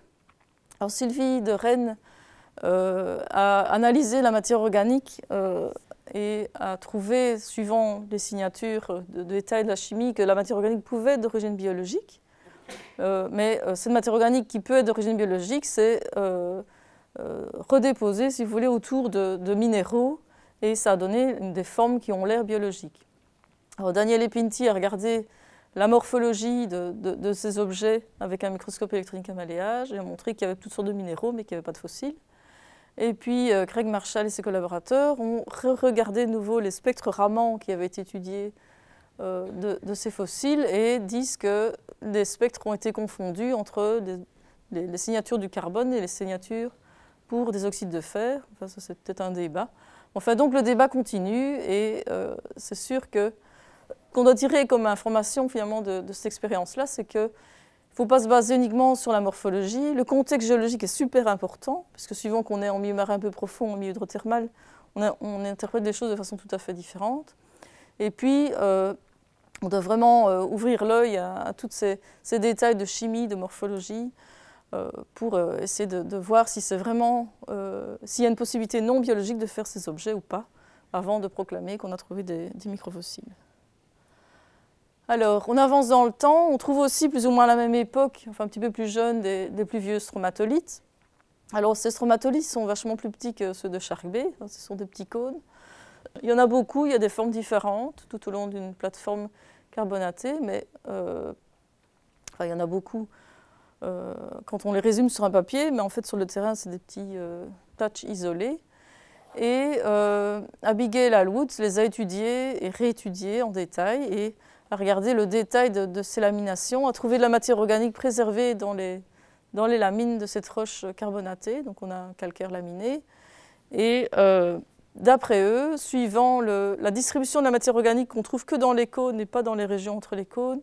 Alors Sylvie de Rennes euh, a analysé la matière organique euh, et a trouvé, suivant les signatures de, l'état de la chimie, que la matière organique pouvait être d'origine biologique. Euh, mais euh, cette matière organique qui peut être d'origine biologique, c'est euh, redéposée, si vous voulez, autour de, minéraux, et ça a donné des formes qui ont l'air biologiques. Daniel Epinti a regardé la morphologie de, de, ces objets avec un microscope électronique à malléage, et a montré qu'il y avait toutes sortes de minéraux, mais qu'il n'y avait pas de fossiles. Et puis euh, Craig Marshall et ses collaborateurs ont regardé de nouveau les spectres ramants qui avaient été étudiés euh, de, ces fossiles et disent que les spectres ont été confondus entre les, signatures du carbone et les signatures pour des oxydes de fer. Enfin, ça, c'est peut-être un débat. Enfin, donc le débat continue et euh, c'est sûr que qu'on doit tirer comme information finalement de cette expérience-là, c'est que ne faut pas se baser uniquement sur la morphologie. Le contexte géologique est super important, puisque suivant qu'on est en milieu marin un peu profond, en milieu hydrothermal, on, interprète les choses de façon tout à fait différente. Et puis, euh, on doit vraiment euh, ouvrir l'œil à, tous ces, détails de chimie, de morphologie, euh, pour essayer de, voir si c'est vraiment, s'il y a une possibilité non biologique de faire ces objets ou pas, avant de proclamer qu'on a trouvé des, des microfossiles. Alors, on avance dans le temps, on trouve aussi plus ou moins à la même époque, enfin un petit peu plus jeune, des, plus vieux stromatolites. Alors, ces stromatolites sont vachement plus petits que ceux de Shark Bay, ce sont des petits cônes. Il y en a beaucoup, il y a des formes différentes tout au long d'une plateforme carbonatée, mais euh, il y en a beaucoup euh, quand on les résume sur un papier, mais en fait sur le terrain, c'est des petits euh, touches isolées. isolés. Et Abigail Alwood les a étudiés et réétudiés en détail et à regarder le détail de, ces laminations, à trouver de la matière organique préservée dans les, dans les lamines de cette roche carbonatée. Donc on a un calcaire laminé. Et euh, d'après eux, suivant la distribution de la matière organique qu'on trouve que dans les cônes et pas dans les régions entre les cônes,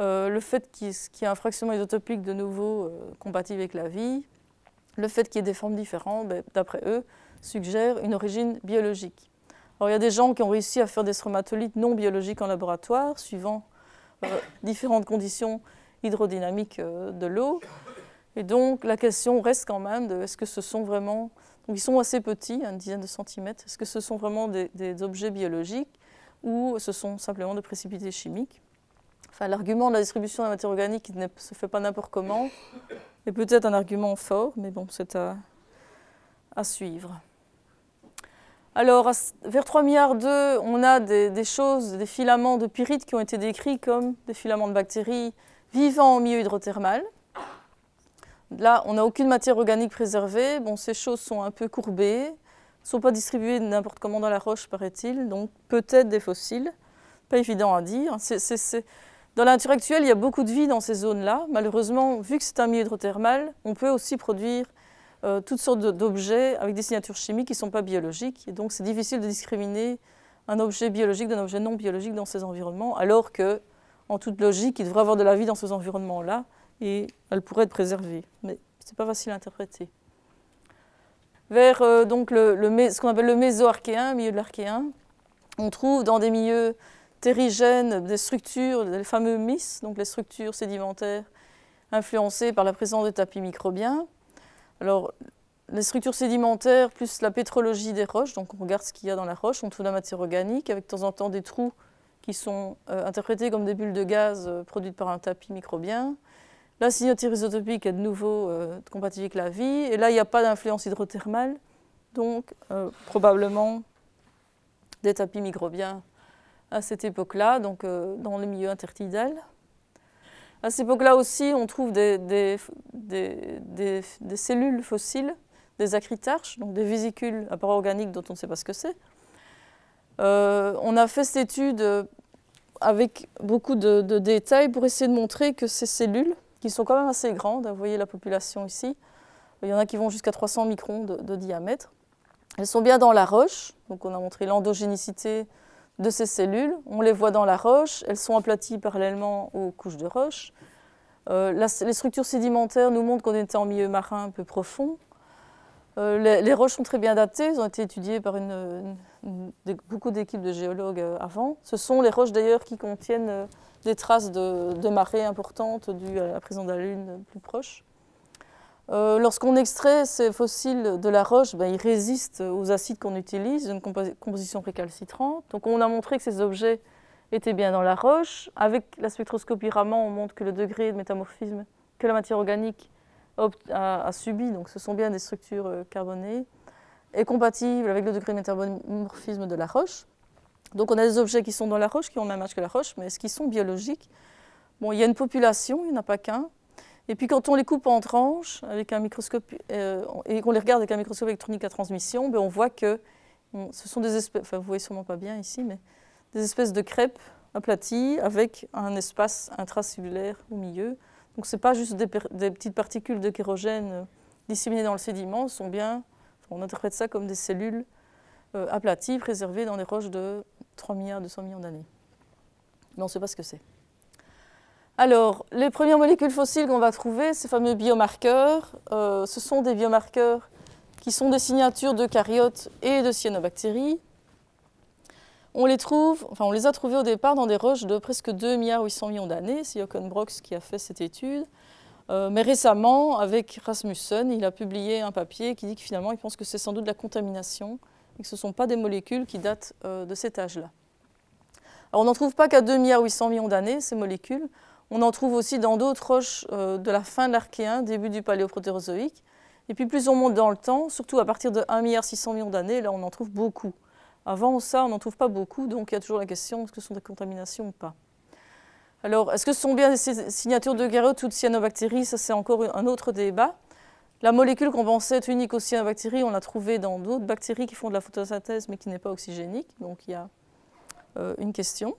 euh, le fait qu'il y ait un fractionnement isotopique de nouveau euh, compatible avec la vie, le fait qu'il y ait des formes différentes, ben, d'après eux, suggère une origine biologique. Alors, il y a des gens qui ont réussi à faire des stromatolites non biologiques en laboratoire, suivant euh, différentes conditions hydrodynamiques euh, de l'eau. Et donc, la question reste quand même de est-ce que ce sont vraiment. ils sont assez petits, une dizaine de centimètres. Est-ce que ce sont vraiment des, objets biologiques ou ce sont simplement des précipités chimiques l'argument de la distribution de la matière organique ne se fait pas n'importe comment est peut-être un argument fort, mais bon, c'est à suivre. Alors, vers 3 milliards 2, on a des, choses, des filaments de pyrite qui ont été décrits comme des filaments de bactéries vivant au milieu hydrothermal. Là, on n'a aucune matière organique préservée. Bon, ces choses sont un peu courbées, ne sont pas distribuées n'importe comment dans la roche, paraît-il, donc peut-être des fossiles. Pas évident à dire. Dans la nature il y a beaucoup de vie dans ces zones-là. Malheureusement, vu que c'est un milieu hydrothermal, on peut aussi produire euh, toutes sortes d'objets avec des signatures chimiques qui ne sont pas biologiques. Et donc, c'est difficile de discriminer un objet biologique d'un objet non biologique dans ces environnements, alors que, en toute logique, il devrait avoir de la vie dans ces environnements-là et elle pourrait être préservée. Mais ce n'est pas facile à interpréter. Vers euh, donc le, le ce qu'on appelle le mésoarchéen, milieu de l'archéen, on trouve dans des milieux terrigènes des structures, des fameux MIS, donc les structures sédimentaires influencées par la présence de tapis microbiens. Alors, les structures sédimentaires plus la pétrologie des roches, donc on regarde ce qu'il y a dans la roche, on trouve la matière organique avec de temps en temps des trous qui sont euh, interprétés comme des bulles de gaz euh, produites par un tapis microbien. La signature isotopique est de nouveau euh, compatible avec la vie et là il n'y a pas d'influence hydrothermale, donc probablement des tapis microbiens à cette époque-là, donc dans le milieu intertidal. À cette époque-là aussi, on trouve des, cellules fossiles, des acritarches, donc des vésicules à part organique dont on ne sait pas ce que c'est. Euh, on a fait cette étude avec beaucoup de, détails pour essayer de montrer que ces cellules, qui sont quand même assez grandes, hein, vous voyez la population ici, il y en a qui vont jusqu'à 300 microns de, de, diamètre, elles sont bien dans la roche, donc on a montré l'endogénicité de ces cellules. On les voit dans la roche, elles sont aplaties parallèlement aux couches de roche. Euh, les structures sédimentaires nous montrent qu'on était en milieu marin un peu profond. Euh, les, roches sont très bien datées, elles ont été étudiées par beaucoup d'équipes de géologues euh, avant. Ce sont les roches d'ailleurs qui contiennent des traces de, de marées importantes dues à la présence de la Lune plus proche. Euh, lorsqu'on extrait ces fossiles de la roche, ben, ils résistent aux acides qu'on utilise, une composition précalcitrante. Donc on a montré que ces objets étaient bien dans la roche. Avec la spectroscopie Raman, on montre que le degré de métamorphisme que la matière organique a, subi, donc ce sont bien des structures euh, carbonées, est compatible avec le degré de métamorphisme de la roche. Donc on a des objets qui sont dans la roche, qui ont le même âge que la roche, mais est-ce qu'ils sont biologiques Bon, il y a une population, il n'y en a pas qu'un. Et puis quand on les coupe en tranches avec un microscope euh, et qu'on les regarde avec un microscope électronique à transmission, ben, on voit que ce sont des espèces, enfin vous voyez sûrement pas bien ici, mais des espèces de crêpes aplaties avec un espace intracellulaire au milieu. Donc ce n'est pas juste des, petites particules de kérogène euh, disséminées dans le sédiment, sont bien, on interprète ça comme des cellules euh, aplaties préservées dans des roches de 3 milliards 200 millions d'années. Mais on ne sait pas ce que c'est. Alors, les premières molécules fossiles qu'on va trouver, ces fameux biomarqueurs, euh, ce sont des biomarqueurs qui sont des signatures de caryotes et de cyanobactéries. On les trouve, on les a trouvés au départ dans des roches de presque 2 milliards millions d'années. C'est Jochen qui a fait cette étude. Euh, mais récemment, avec Rasmussen, il a publié un papier qui dit que finalement, il pense que c'est sans doute de la contamination et que ce ne sont pas des molécules qui datent euh, de cet âge-là. Alors on n'en trouve pas qu'à 2 milliards 800 millions d'années, ces molécules. On en trouve aussi dans d'autres roches euh, de la fin de l'Archéen, début du Paléoprotérozoïque. Et puis plus on monte dans le temps, surtout à partir de 1,6 milliard d'années, là on en trouve beaucoup. Avant ça, on n'en trouve pas beaucoup, donc il y a toujours la question, est-ce que ce sont des contaminations ou pas Alors, est-ce que ce sont bien ces signatures de Garrot ou de cyanobactéries Ça, c'est encore un autre débat. La molécule qu'on pensait être unique aux cyanobactéries, on l'a trouvée dans d'autres bactéries qui font de la photosynthèse, mais qui n'est pas oxygénique, donc il y a euh, une question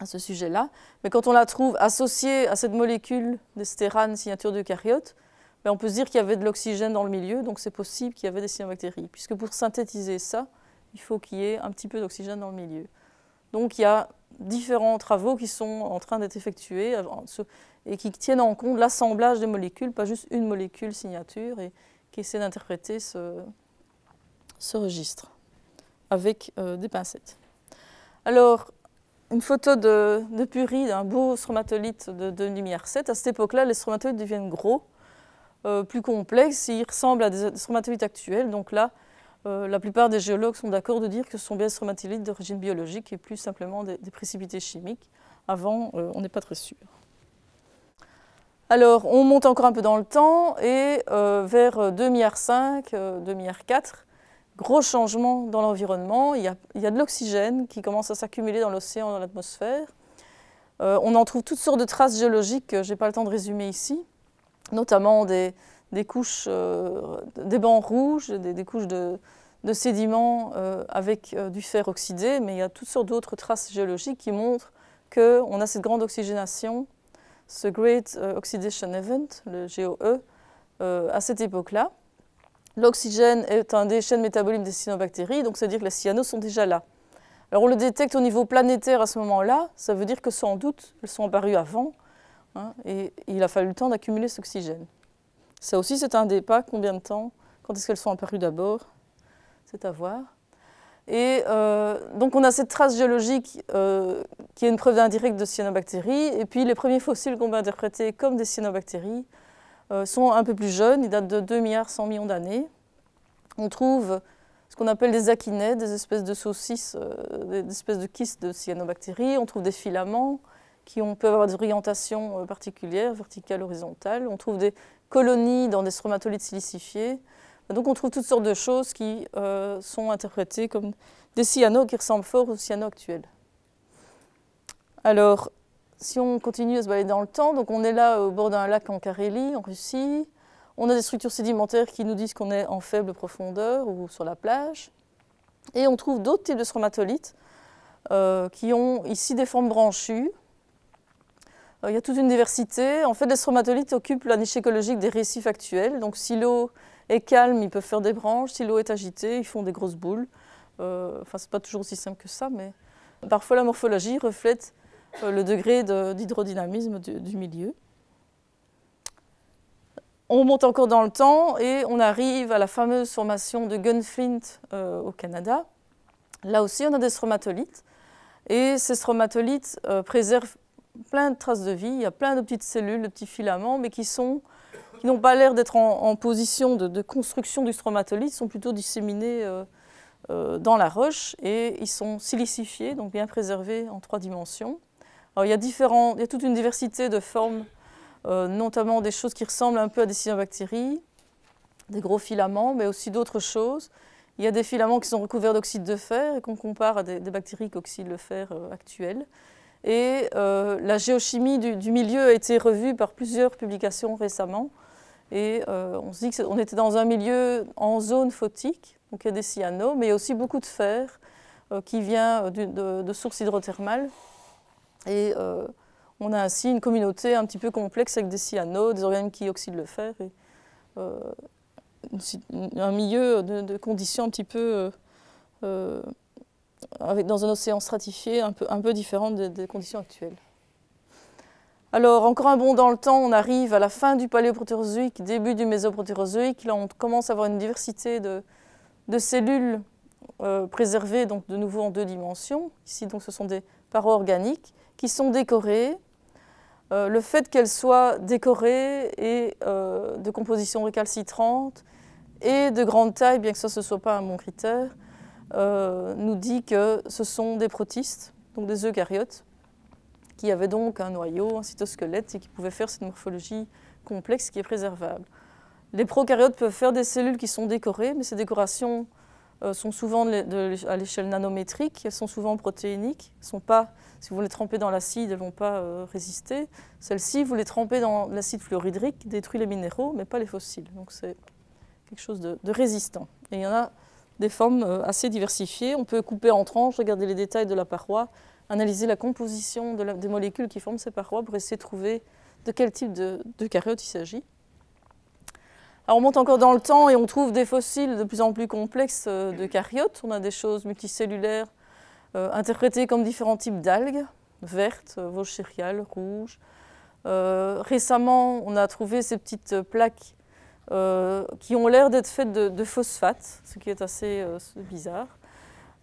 à ce sujet-là. Mais quand on la trouve associée à cette molécule d'estérane signature de ben on peut se dire qu'il y avait de l'oxygène dans le milieu, donc c'est possible qu'il y avait des cyanobactéries, puisque pour synthétiser ça, il faut qu'il y ait un petit peu d'oxygène dans le milieu. Donc il y a différents travaux qui sont en train d'être effectués euh, et qui tiennent en compte l'assemblage des molécules, pas juste une molécule signature, et qui essaient d'interpréter ce, registre avec euh, des pincettes. Alors, une photo de, de un d'un beau stromatolite de, de lumière 7. À cette époque-là, les stromatolites deviennent gros, euh, plus complexes, ils ressemblent à des stromatolites actuels. Donc là, euh, la plupart des géologues sont d'accord de dire que ce sont bien des stromatolites d'origine biologique et plus simplement des, précipités chimiques. Avant, euh, on n'est pas très sûr. Alors, on monte encore un peu dans le temps et vers 2,5 milliards, 2,4 milliards, gros changements dans l'environnement. Il, y a de l'oxygène qui commence à s'accumuler dans l'océan, dans l'atmosphère. Euh, on en trouve toutes sortes de traces géologiques que je n'ai pas le temps de résumer ici, notamment des, couches, euh, des bancs rouges, des, couches de, sédiments euh, avec du fer oxydé, mais il y a toutes sortes d'autres traces géologiques qui montrent qu'on a cette grande oxygénation, ce Great Oxidation Event, le GOE, à cette époque-là. L'oxygène est un des chaînes métaboliques des cyanobactéries, donc c'est-à-dire que les cyanos sont déjà là. Alors on le détecte au niveau planétaire à ce moment-là, ça veut dire que sans doute, elles sont apparues avant, hein, et il a fallu le temps d'accumuler cet oxygène. Ça aussi, c'est un débat, combien de temps, quand est-ce qu'elles sont apparues d'abord, c'est à voir. Et euh, donc on a cette trace géologique euh, qui est une preuve indirecte de cyanobactéries, et puis les premiers fossiles qu'on va interpréter comme des cyanobactéries, euh, sont un peu plus jeunes, ils datent de 2 milliards 100 millions d'années. On trouve ce qu'on appelle des akinètes, des espèces de saucisses, euh, des espèces de kystes de cyanobactéries. On trouve des filaments qui ont, peuvent avoir des orientations euh, particulières, verticales, horizontales. On trouve des colonies dans des stromatolites silicifiés. Donc on trouve toutes sortes de choses qui sont interprétées comme des cyanos qui ressemblent fort aux cyanos actuels. Alors, si on continue à se balader dans le temps, donc on est là au bord d'un lac en Carélie, en Russie, on a des structures sédimentaires qui nous disent qu'on est en faible profondeur ou sur la plage, et on trouve d'autres types de stromatolites euh, qui ont ici des formes branchues. Euh, il y a toute une diversité. En fait, les stromatolites occupent la niche écologique des récifs actuels. Donc, si l'eau est calme, ils peuvent faire des branches. Si l'eau est agitée, ils font des grosses boules. Euh, enfin, ce c'est pas toujours aussi simple que ça, mais parfois la morphologie reflète euh, le degré d'hydrodynamisme du, milieu. On monte encore dans le temps et on arrive à la fameuse formation de Gunflint euh, au Canada. Là aussi, on a des stromatolites. Et ces stromatolites euh, préservent plein de traces de vie. Il y a plein de petites cellules, de petits filaments, mais qui n'ont pas l'air d'être en, position de, construction du stromatolite, sont plutôt disséminés dans la roche et ils sont silicifiés, donc bien préservés en trois dimensions il y a toute une diversité de formes, euh, notamment des choses qui ressemblent un peu à des cyanobactéries, des gros filaments, mais aussi d'autres choses. Il y a des filaments qui sont recouverts d'oxyde de fer et qu'on compare à des, bactéries qui oxydent le fer euh, actuel. Et euh, la géochimie du, milieu a été revue par plusieurs publications récemment. Et on se dit qu'on était dans un milieu en zone photique, donc il y a des cyanos, mais il y a aussi beaucoup de fer qui vient de sources hydrothermales. Et euh, on a ainsi une communauté un petit peu complexe avec des cyanodes, des organes qui oxydent le fer, et euh, un milieu de, conditions un petit peu euh, avec, dans un océan stratifié un peu, un différent des, conditions actuelles. Alors, encore un bond dans le temps, on arrive à la fin du paléoprotérozoïque, début du mésoprotérozoïque. Là, on commence à avoir une diversité de, cellules préservées, donc de nouveau en deux dimensions. Ici, donc, ce sont des parois organiques qui sont décorées. Euh, le fait qu'elles soient décorées et euh, de composition récalcitrante et de grande taille, bien que ça ce ne soit pas un bon critère, euh, nous dit que ce sont des protistes, donc des eucaryotes, qui avaient donc un noyau, un cytosquelette et qui pouvaient faire cette morphologie complexe qui est préservable. Les procaryotes peuvent faire des cellules qui sont décorées, mais ces décorations sont souvent à l'échelle nanométrique, elles sont souvent protéiniques, ne sont pas si vous les trempez dans l'acide, elles ne vont pas euh, résister. Celles-ci, vous les trempez dans l'acide fluorhydrique, détruit les minéraux, mais pas les fossiles. Donc c'est quelque chose de, résistant. Et il y en a des formes euh, assez diversifiées. On peut couper en tranches, regarder les détails de la paroi, analyser la composition des molécules qui forment ces parois pour essayer de trouver de quel type de, de il s'agit. Alors on monte encore dans le temps et on trouve des fossiles de plus en plus complexes euh, de caryotes. On a des choses multicellulaires, euh, interprétées comme différents types d'algues, vertes, euh, vauchériales, rouges. Euh, récemment, on a trouvé ces petites plaques qui ont l'air d'être faites de, phosphate, ce qui est assez bizarre.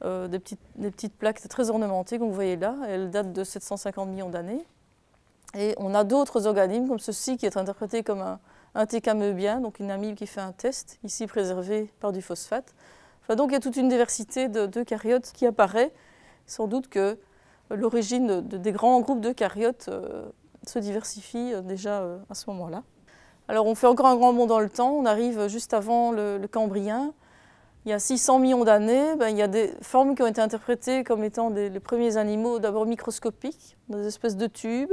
des, petites, plaques très ornementées, comme vous voyez là. Elles datent de 750 millions d'années. Et on a d'autres organismes, comme ceci, qui est interprété comme un, un donc une amibe qui fait un test, ici préservé par du phosphate. donc il y a toute une diversité de de qui apparaît, sans doute que l'origine de, des grands groupes de caryotes euh, se diversifie euh, déjà euh, à ce moment-là. Alors on fait encore un grand bond dans le temps, on arrive juste avant le, Cambrien. Il y a 600 millions d'années, ben, il y a des formes qui ont été interprétées comme étant des, les premiers animaux d'abord microscopiques, des espèces de tubes,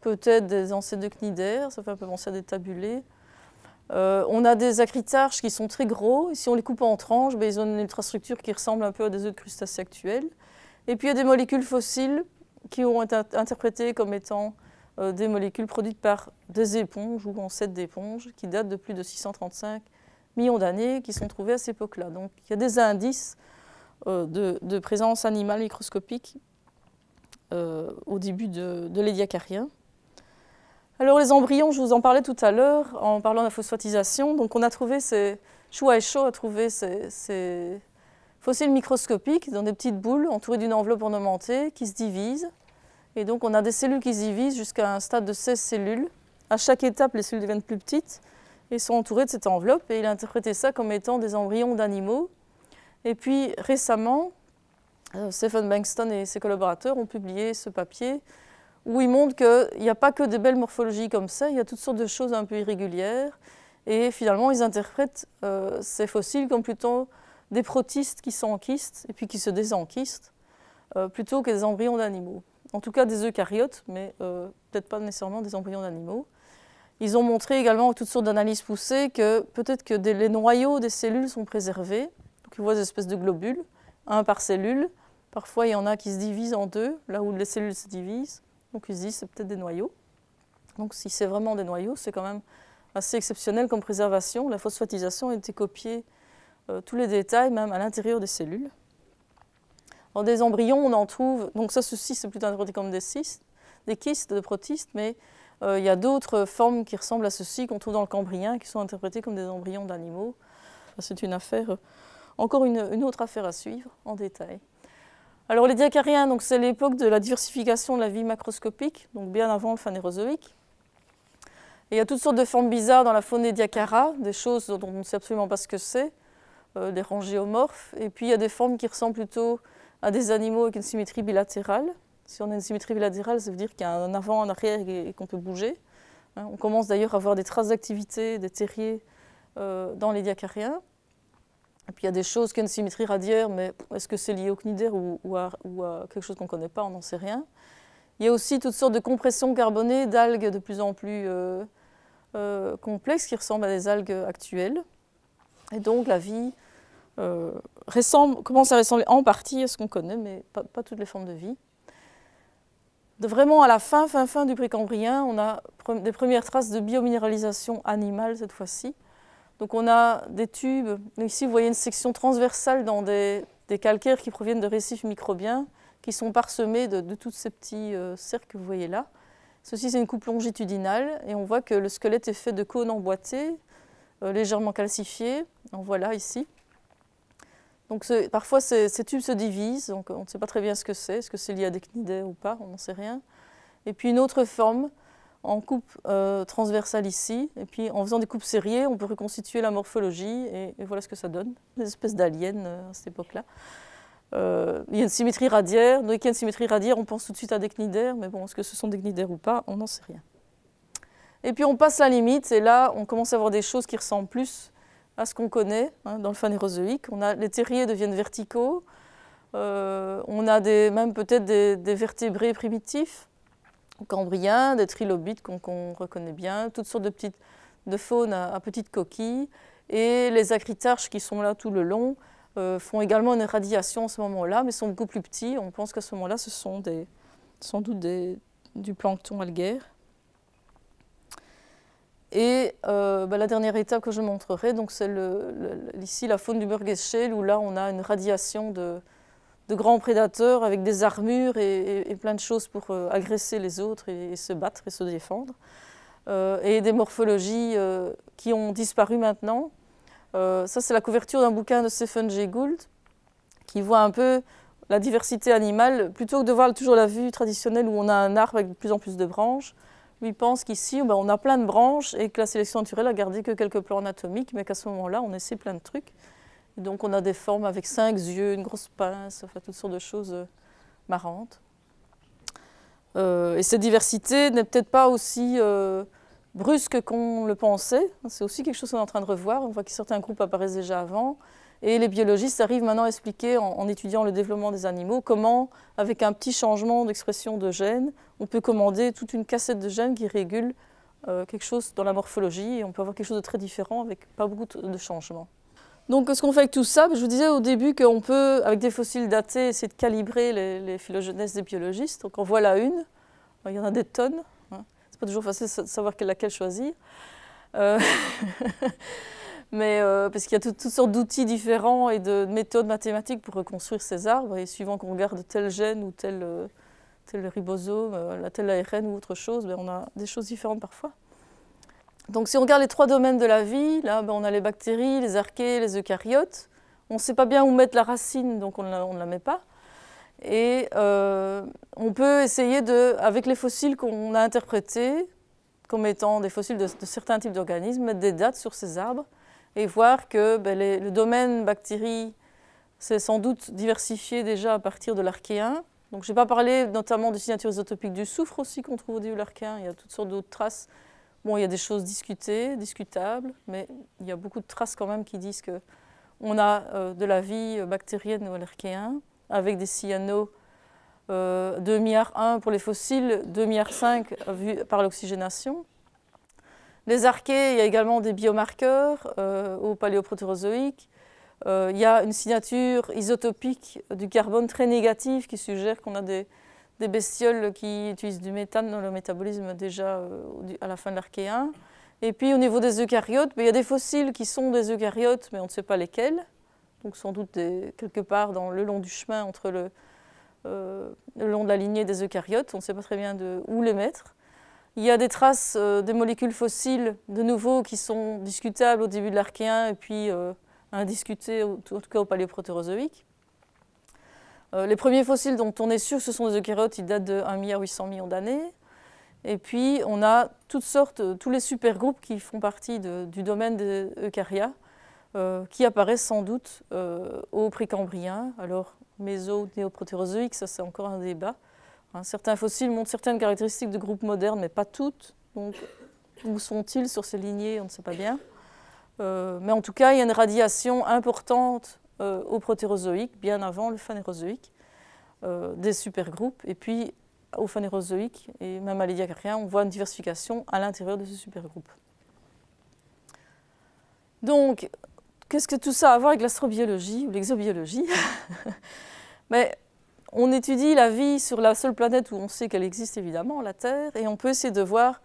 peut-être des ancêtres de cnidaires, ça fait un peu penser à des tabulés. on a des acritarches qui sont très gros, et si on les coupe en tranches, ben, ils ont une ultrastructure qui ressemble un peu à des œufs de crustacés actuels. Et puis il y a des molécules fossiles qui ont été interprétées comme étant euh, des molécules produites par des éponges ou en sets d'éponges qui datent de plus de 635 millions d'années qui sont trouvées à cette époque-là. Donc il y a des indices euh, de, présence animale microscopique euh, au début de, de l'édiacarien. Alors les embryons, je vous en parlais tout à l'heure en parlant de la phosphatisation. Donc on a trouvé ces... Chua et Cho a trouvé ces fossiles microscopiques dans des petites boules entourées d'une enveloppe ornementée qui se divise. Et donc on a des cellules qui se divisent jusqu'à un stade de 16 cellules. À chaque étape, les cellules deviennent plus petites et sont entourées de cette enveloppe. Et il a interprété ça comme étant des embryons d'animaux. Et puis récemment, euh, Stephen Bankston et ses collaborateurs ont publié ce papier où ils montrent qu'il n'y a pas que des belles morphologies comme ça, il y a toutes sortes de choses un peu irrégulières. Et finalement, ils interprètent euh, ces fossiles comme plutôt des protistes qui s'enquistent et puis qui se désenquistent, euh, plutôt que des embryons d'animaux. En tout cas des eucaryotes, mais euh, peut-être pas nécessairement des embryons d'animaux. Ils ont montré également, toutes sortes d'analyses poussées, que peut-être que les noyaux des cellules sont préservés. Donc ils voient des espèces de globules, un par cellule. Parfois, il y en a qui se divisent en deux, là où les cellules se divisent. Donc ils se disent, c'est peut-être des noyaux. Donc si c'est vraiment des noyaux, c'est quand même assez exceptionnel comme préservation. La phosphatisation a été copiée euh, tous les détails, même à l'intérieur des cellules. Dans des embryons, on en trouve, donc ça, ceci, c'est plutôt interprété comme des cystes, des kystes, de protistes, mais euh, il y a d'autres formes qui ressemblent à ceci qu'on trouve dans le cambrien, qui sont interprétées comme des embryons d'animaux. C'est une affaire, euh, encore une, autre affaire à suivre en détail. Alors les diacariens, c'est l'époque de la diversification de la vie macroscopique, donc bien avant le phanérozoïque. il y a toutes sortes de formes bizarres dans la faune des des choses dont on ne sait absolument pas ce que c'est. Euh, des des géomorphes, Et puis il y a des formes qui ressemblent plutôt à des animaux avec une symétrie bilatérale. Si on a une symétrie bilatérale, ça veut dire qu'il y a un avant, un arrière et, qu'on peut bouger. Hein, on commence d'ailleurs à voir des traces d'activité des terriers euh, dans les diacariens. Et puis il y a des choses qui ont une symétrie radiaire, mais est-ce que c'est lié au cnidaire ou, à, quelque chose qu'on ne connaît pas On n'en sait rien. Il y a aussi toutes sortes de compressions carbonées d'algues de plus en plus euh, complexes qui ressemblent à des algues actuelles. Et donc la vie euh, ressemble, commence à ressembler en partie à ce qu'on connaît, mais pas, toutes les formes de vie. De vraiment à la fin, fin, fin du précambrien, on a des premières traces de biominéralisation animale cette fois-ci. Donc on a des tubes, ici vous voyez une section transversale dans des, calcaires qui proviennent de récifs microbiens, qui sont parsemés de, de tous ces petits euh, cercles que vous voyez là. Ceci c'est une coupe longitudinale et on voit que le squelette est fait de cônes emboîtés, euh, légèrement calcifiés, on voit là ici. Donc parfois ces, tubes se divisent, donc on ne sait pas très bien ce que c'est, est-ce que c'est lié à des cnidaires ou pas, on n'en sait rien. Et puis une autre forme, en coupe euh, transversale ici, et puis en faisant des coupes serrées, on peut reconstituer la morphologie, et, voilà ce que ça donne, des espèces d'aliens euh, à cette époque-là. Euh, il y a une symétrie radiaire, Donc il y a une symétrie radiaire, on pense tout de suite à des cnidaires, mais bon, est-ce que ce sont des cnidaires ou pas, on n'en sait rien. Et puis on passe la limite, et là, on commence à voir des choses qui ressemblent plus à ce qu'on connaît hein, dans le phanérozoïque. On a, les terriers deviennent verticaux, euh, on a des, même peut-être des, vertébrés primitifs, cambriens, des trilobites qu'on reconnaît bien, toutes sortes de petites de à, petites coquilles. Et les acritarches qui sont là tout le long euh, font également une radiation à ce moment-là, mais sont beaucoup plus petits. On pense qu'à ce moment-là, ce sont des, sans doute des, du plancton algaire. Et euh, bah, la dernière étape que je montrerai, c'est ici la faune du Shale, où là on a une radiation de, grands prédateurs avec des armures et, plein de choses pour euh, agresser les autres et, se battre et se défendre. Euh, et des morphologies qui ont disparu maintenant. ça, c'est la couverture d'un bouquin de Stephen Jay Gould qui voit un peu la diversité animale, plutôt que de voir toujours la vue traditionnelle où on a un arbre avec de plus en plus de branches lui pense qu'ici, ben, on a plein de branches et que la sélection naturelle a gardé que quelques plans anatomiques, mais qu'à ce moment-là, on essaie plein de trucs. donc, on a des formes avec cinq yeux, une grosse pince, toutes sortes de choses euh, marrantes. Euh, et cette diversité n'est peut-être pas aussi euh, brusque qu'on le pensait. C'est aussi quelque chose qu'on est en train de revoir. On voit que certains groupes apparaissent déjà avant. Et les biologistes arrivent maintenant à expliquer, en, étudiant le développement des animaux, comment, avec un petit changement d'expression de gènes, on peut commander toute une cassette de gènes qui régule euh, quelque chose dans la morphologie et on peut avoir quelque chose de très différent avec pas beaucoup de changements. Donc ce qu'on fait avec tout ça, ben, je vous disais au début qu'on peut, avec des fossiles datés, essayer de calibrer les, les des biologistes. Donc en voilà une, ben, il y en a des tonnes, hein. c'est pas toujours facile de savoir laquelle choisir. Euh, Mais euh, parce qu'il y a toutes sortes d'outils différents et de méthodes mathématiques pour reconstruire ces arbres. Et suivant qu'on regarde tel gène ou tel, euh, ribosome, euh, la telle ARN ou autre chose, ben, on a des choses différentes parfois. Donc si on regarde les trois domaines de la vie, là, ben, on a les bactéries, les archées, les eucaryotes. On ne sait pas bien où mettre la racine, donc on ne la met pas. Et on peut essayer de, avec les fossiles qu'on a interprétés, comme étant des fossiles de, de certains types d'organismes, mettre des dates sur ces arbres et voir que ben, le domaine bactéries s'est sans doute diversifié déjà à partir de l'archéen. Donc je n'ai pas parlé notamment des signatures isotopiques du soufre aussi qu'on trouve au début de l'archéen, il y a toutes sortes d'autres traces. Bon, il y a des choses discutées, discutables, mais il y a beaucoup de traces quand même qui disent que on a euh, de la vie bactérienne au l'archéen avec des cyanos euh, de 2 milliards 1 pour les fossiles, 2 milliards 5 vu par l'oxygénation. Les archées, il y a également des biomarqueurs euh, au paléoprotérozoïque. Euh, il y a une signature isotopique du carbone très négative qui suggère qu'on a des, bestioles qui utilisent du méthane dans le métabolisme déjà euh, à la fin de l'archéen. Et puis au niveau des eucaryotes, ben, il y a des fossiles qui sont des eucaryotes, mais on ne sait pas lesquels. Donc sans doute quelque part dans, le long du chemin entre le, long de la lignée des eucaryotes, on ne sait pas très bien de, où les mettre. Il y a des traces euh, des molécules fossiles, de nouveau, qui sont discutables au début de l'Archéen et puis euh, indiscutées, en tout cas au paléoprotérozoïque. Euh, les premiers fossiles dont on est sûr, ce sont des eucaryotes, ils datent de 1 800 millions d'années. Et puis, on a toutes sortes, tous les supergroupes qui font partie du domaine des eucaria, qui apparaissent sans doute au précambrien. Alors, méso, néoprotérozoïque, ça c'est encore un débat. Hein, certains fossiles montrent certaines caractéristiques de groupes modernes, mais pas toutes. Donc, où sont-ils sur ces lignées On ne sait pas bien. Euh, mais en tout cas, il y a une radiation importante euh, au protérozoïque, bien avant le phanérozoïque, euh, des supergroupes. Et puis, au phanérozoïque et même à l'Édiacarien, on voit une diversification à l'intérieur de ce supergroupe. Donc, qu'est-ce que tout ça a à voir avec l'astrobiologie ou l'exobiologie on étudie la vie sur la seule planète où on sait qu'elle existe évidemment, la Terre, et on peut essayer de voir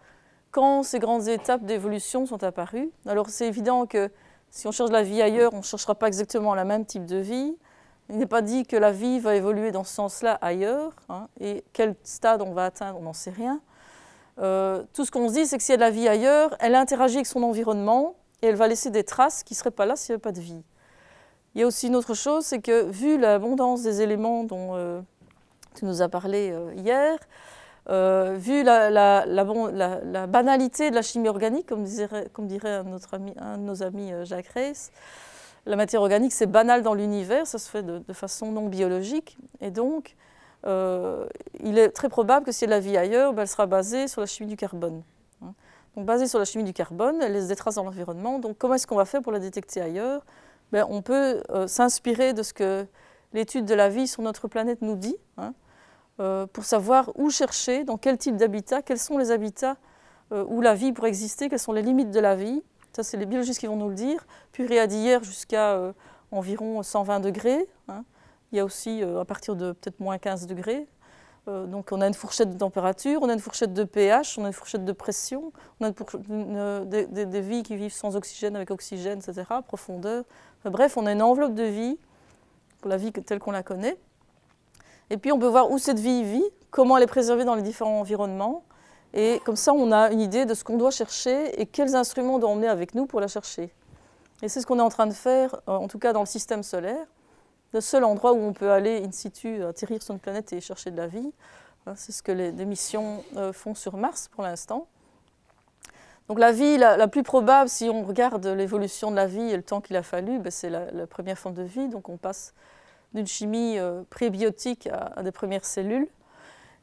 quand ces grandes étapes d'évolution sont apparues. Alors c'est évident que si on cherche la vie ailleurs, on ne cherchera pas exactement le même type de vie. Il n'est pas dit que la vie va évoluer dans ce sens-là ailleurs, hein, et quel stade on va atteindre, on n'en sait rien. Euh, tout ce qu'on se dit, c'est que s'il y a de la vie ailleurs, elle interagit avec son environnement et elle va laisser des traces qui ne seraient pas là s'il n'y avait pas de vie. Il y a aussi une autre chose, c'est que vu l'abondance des éléments dont euh, tu nous as parlé euh, hier, euh, vu la, banalité de la chimie organique, comme dirait, un, de nos amis Jacques Reiss, la matière organique, c'est banal dans l'univers, ça se fait de, façon non biologique. Et donc, il est très probable que si la vie ailleurs, ben, elle sera basée sur la chimie du carbone. Hein. Donc, basée sur la chimie du carbone, elle laisse des traces dans l'environnement. Donc, comment est-ce qu'on va faire pour la détecter ailleurs ben, on peut euh, s'inspirer de ce que l'étude de la vie sur notre planète nous dit, hein, euh, pour savoir où chercher, dans quel type d'habitat, quels sont les habitats euh, où la vie pourrait exister, quelles sont les limites de la vie. Ça, c'est les biologistes qui vont nous le dire. Puria d'hier jusqu'à environ 120 degrés. Hein. Il y a aussi à partir de peut-être moins 15 degrés. donc on a une fourchette de température, on a une fourchette de pH, on a une fourchette de pression, on a des vies qui vivent sans oxygène, avec oxygène, etc., profondeur. Bref, on a une enveloppe de vie, pour la vie telle qu'on la connaît. Et puis on peut voir où cette vie vit, comment elle est préservée dans les différents environnements. Et comme ça, on a une idée de ce qu'on doit chercher et quels instruments on doit emmener avec nous pour la chercher. Et c'est ce qu'on est en train de faire, euh, en tout cas dans le système solaire. Le seul endroit où on peut aller in situ, atterrir sur une planète et chercher de la vie, hein, c'est ce que les, missions euh, font sur Mars pour l'instant. Donc la vie la, plus probable, si on regarde l'évolution de la vie et le temps qu'il a fallu, ben, c'est la, première forme de vie. Donc on passe d'une chimie euh, prébiotique à, des premières cellules.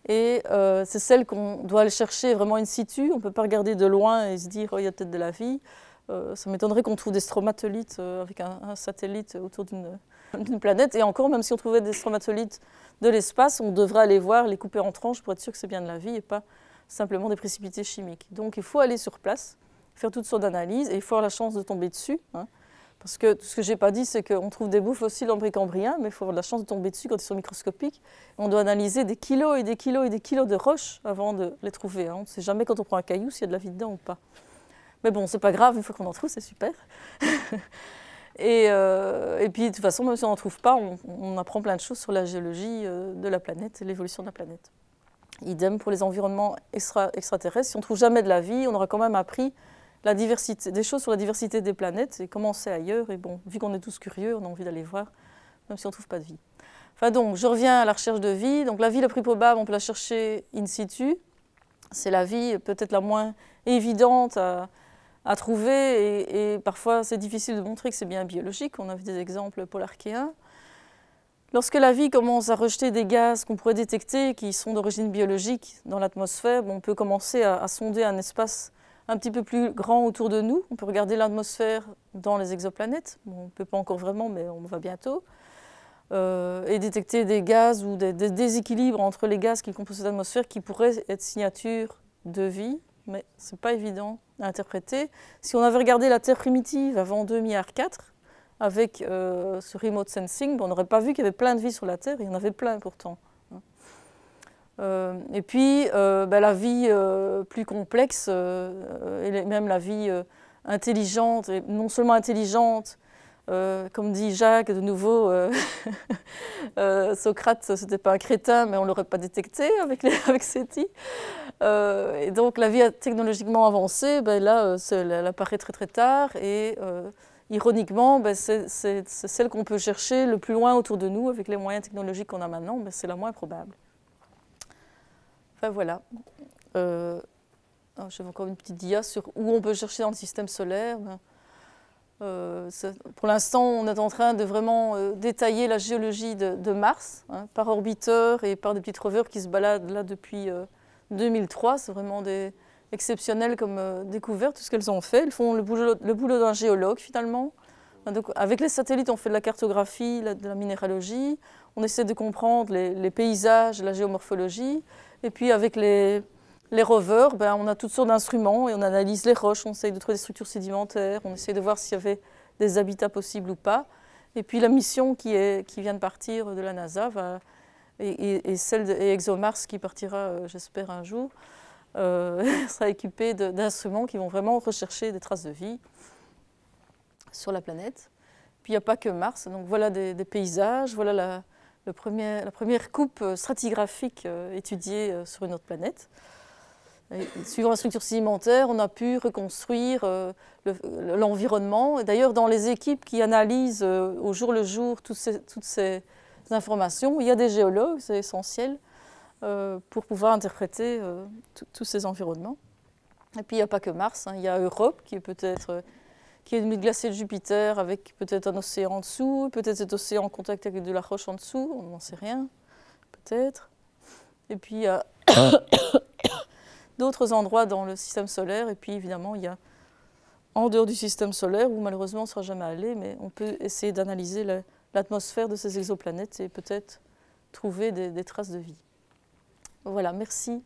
Et euh, c'est celle qu'on doit aller chercher vraiment in situ. On ne peut pas regarder de loin et se dire oh, il y a peut-être de la vie. Euh, ça m'étonnerait qu'on trouve des stromatolites avec un, un, satellite autour d'une planète. Et encore, même si on trouvait des stromatolites de l'espace, on devrait aller voir, les couper en tranches pour être sûr que c'est bien de la vie et pas simplement des précipités chimiques. Donc il faut aller sur place, faire toutes sortes d'analyses et il faut avoir la chance de tomber dessus. Hein. parce que ce que je n'ai pas dit, c'est qu'on trouve des bouffes fossiles en précambrien, mais il faut avoir la chance de tomber dessus quand ils sont microscopiques. On doit analyser des kilos et des kilos et des kilos de roches avant de les trouver. Hein. On ne sait jamais quand on prend un caillou s'il y a de la vie dedans ou pas. Mais bon, c'est pas grave, une fois qu'on en trouve, c'est super. Euh, et, puis, de toute façon, même si on n'en trouve pas, on, on, apprend plein de choses sur la géologie euh, de la planète l'évolution de la planète. Idem pour les environnements extra, extraterrestres. Si on trouve jamais de la vie, on aura quand même appris la diversité, des choses sur la diversité des planètes et comment c'est ailleurs. Et bon, vu qu'on est tous curieux, on a envie d'aller voir, même si on ne trouve pas de vie. Enfin donc, je reviens à la recherche de vie. Donc la vie la plus probable, on peut la chercher in situ. C'est la vie peut-être la moins évidente à, trouver et, et parfois c'est difficile de montrer que c'est bien biologique. On a vu des exemples polarchéens. Lorsque la vie commence à rejeter des gaz qu'on pourrait détecter qui sont d'origine biologique dans l'atmosphère, on peut commencer à, sonder un espace un petit peu plus grand autour de nous. On peut regarder l'atmosphère dans les exoplanètes. on ne peut pas encore vraiment, mais on va bientôt. Euh, et détecter des gaz ou des, déséquilibres entre les gaz qui composent l'atmosphère qui pourraient être signatures de vie, mais ce n'est pas évident à interpréter. Si on avait regardé la Terre primitive avant 2 milliards 4, avec euh, ce remote sensing, ben, on n'aurait pas vu qu'il y avait plein de vies sur la Terre, il y en avait plein pourtant. Hein. Euh, et puis, euh, ben, la vie plus complexe, et même la vie intelligente, et non seulement intelligente, comme dit Jacques, de nouveau, Socrate, ce n'était pas un crétin, mais on ne l'aurait pas détecté avec, les, avec SETI. et donc, la vie technologiquement avancée, ben, là, elle apparaît très très tard. Et ironiquement, ben, c'est celle qu'on peut chercher le plus loin autour de nous avec les moyens technologiques qu'on a maintenant, mais c'est la moins probable. Enfin voilà. Euh, ah, encore une petite dia sur où on peut chercher dans le système solaire. Ben, euh, pour l'instant, on est en train de vraiment euh, détailler la géologie de, Mars hein, par orbiteur et par des petites rovers qui se baladent là depuis 2003. Euh, c'est vraiment des, exceptionnelles comme découvertes, euh, découverte, tout ce qu'elles ont fait. Elles font le boulot, d'un géologue finalement. avec les satellites, on fait de la cartographie, de la minéralogie, on essaie de comprendre les, paysages, la géomorphologie. Et puis avec les, rovers, ben, on a toutes sortes d'instruments et on analyse les roches, on essaie de trouver des structures sédimentaires, on essaie de voir s'il y avait des habitats possibles ou pas. Et puis la mission qui, est, qui vient de partir de la NASA et, celle de ExoMars qui partira, euh, j'espère, un jour, euh, sera équipé d'instruments qui vont vraiment rechercher des traces de vie sur la planète. Puis il n'y a pas que Mars. Donc voilà des, paysages, voilà la, le la, première coupe stratigraphique euh, étudiée euh, sur une autre planète. suivant la structure sédimentaire, on a pu reconstruire l'environnement. D'ailleurs, dans les équipes qui analysent au jour le jour toutes ces, informations, il y a des géologues, c'est essentiel, euh, pour pouvoir interpréter euh, tous ces environnements. Et puis il n'y a pas que Mars, hein. il y a Europe qui est peut-être euh, qui est une glacier de Jupiter avec peut-être un océan en dessous, peut-être cet océan en contact avec de la roche en dessous, on n'en sait rien, peut-être. Et puis il y a d'autres endroits dans le système solaire, et puis évidemment il y a en dehors du système solaire, où malheureusement on ne sera jamais allé, mais on peut essayer d'analyser l'atmosphère de ces exoplanètes et peut-être trouver des traces de vie. Voilà, merci.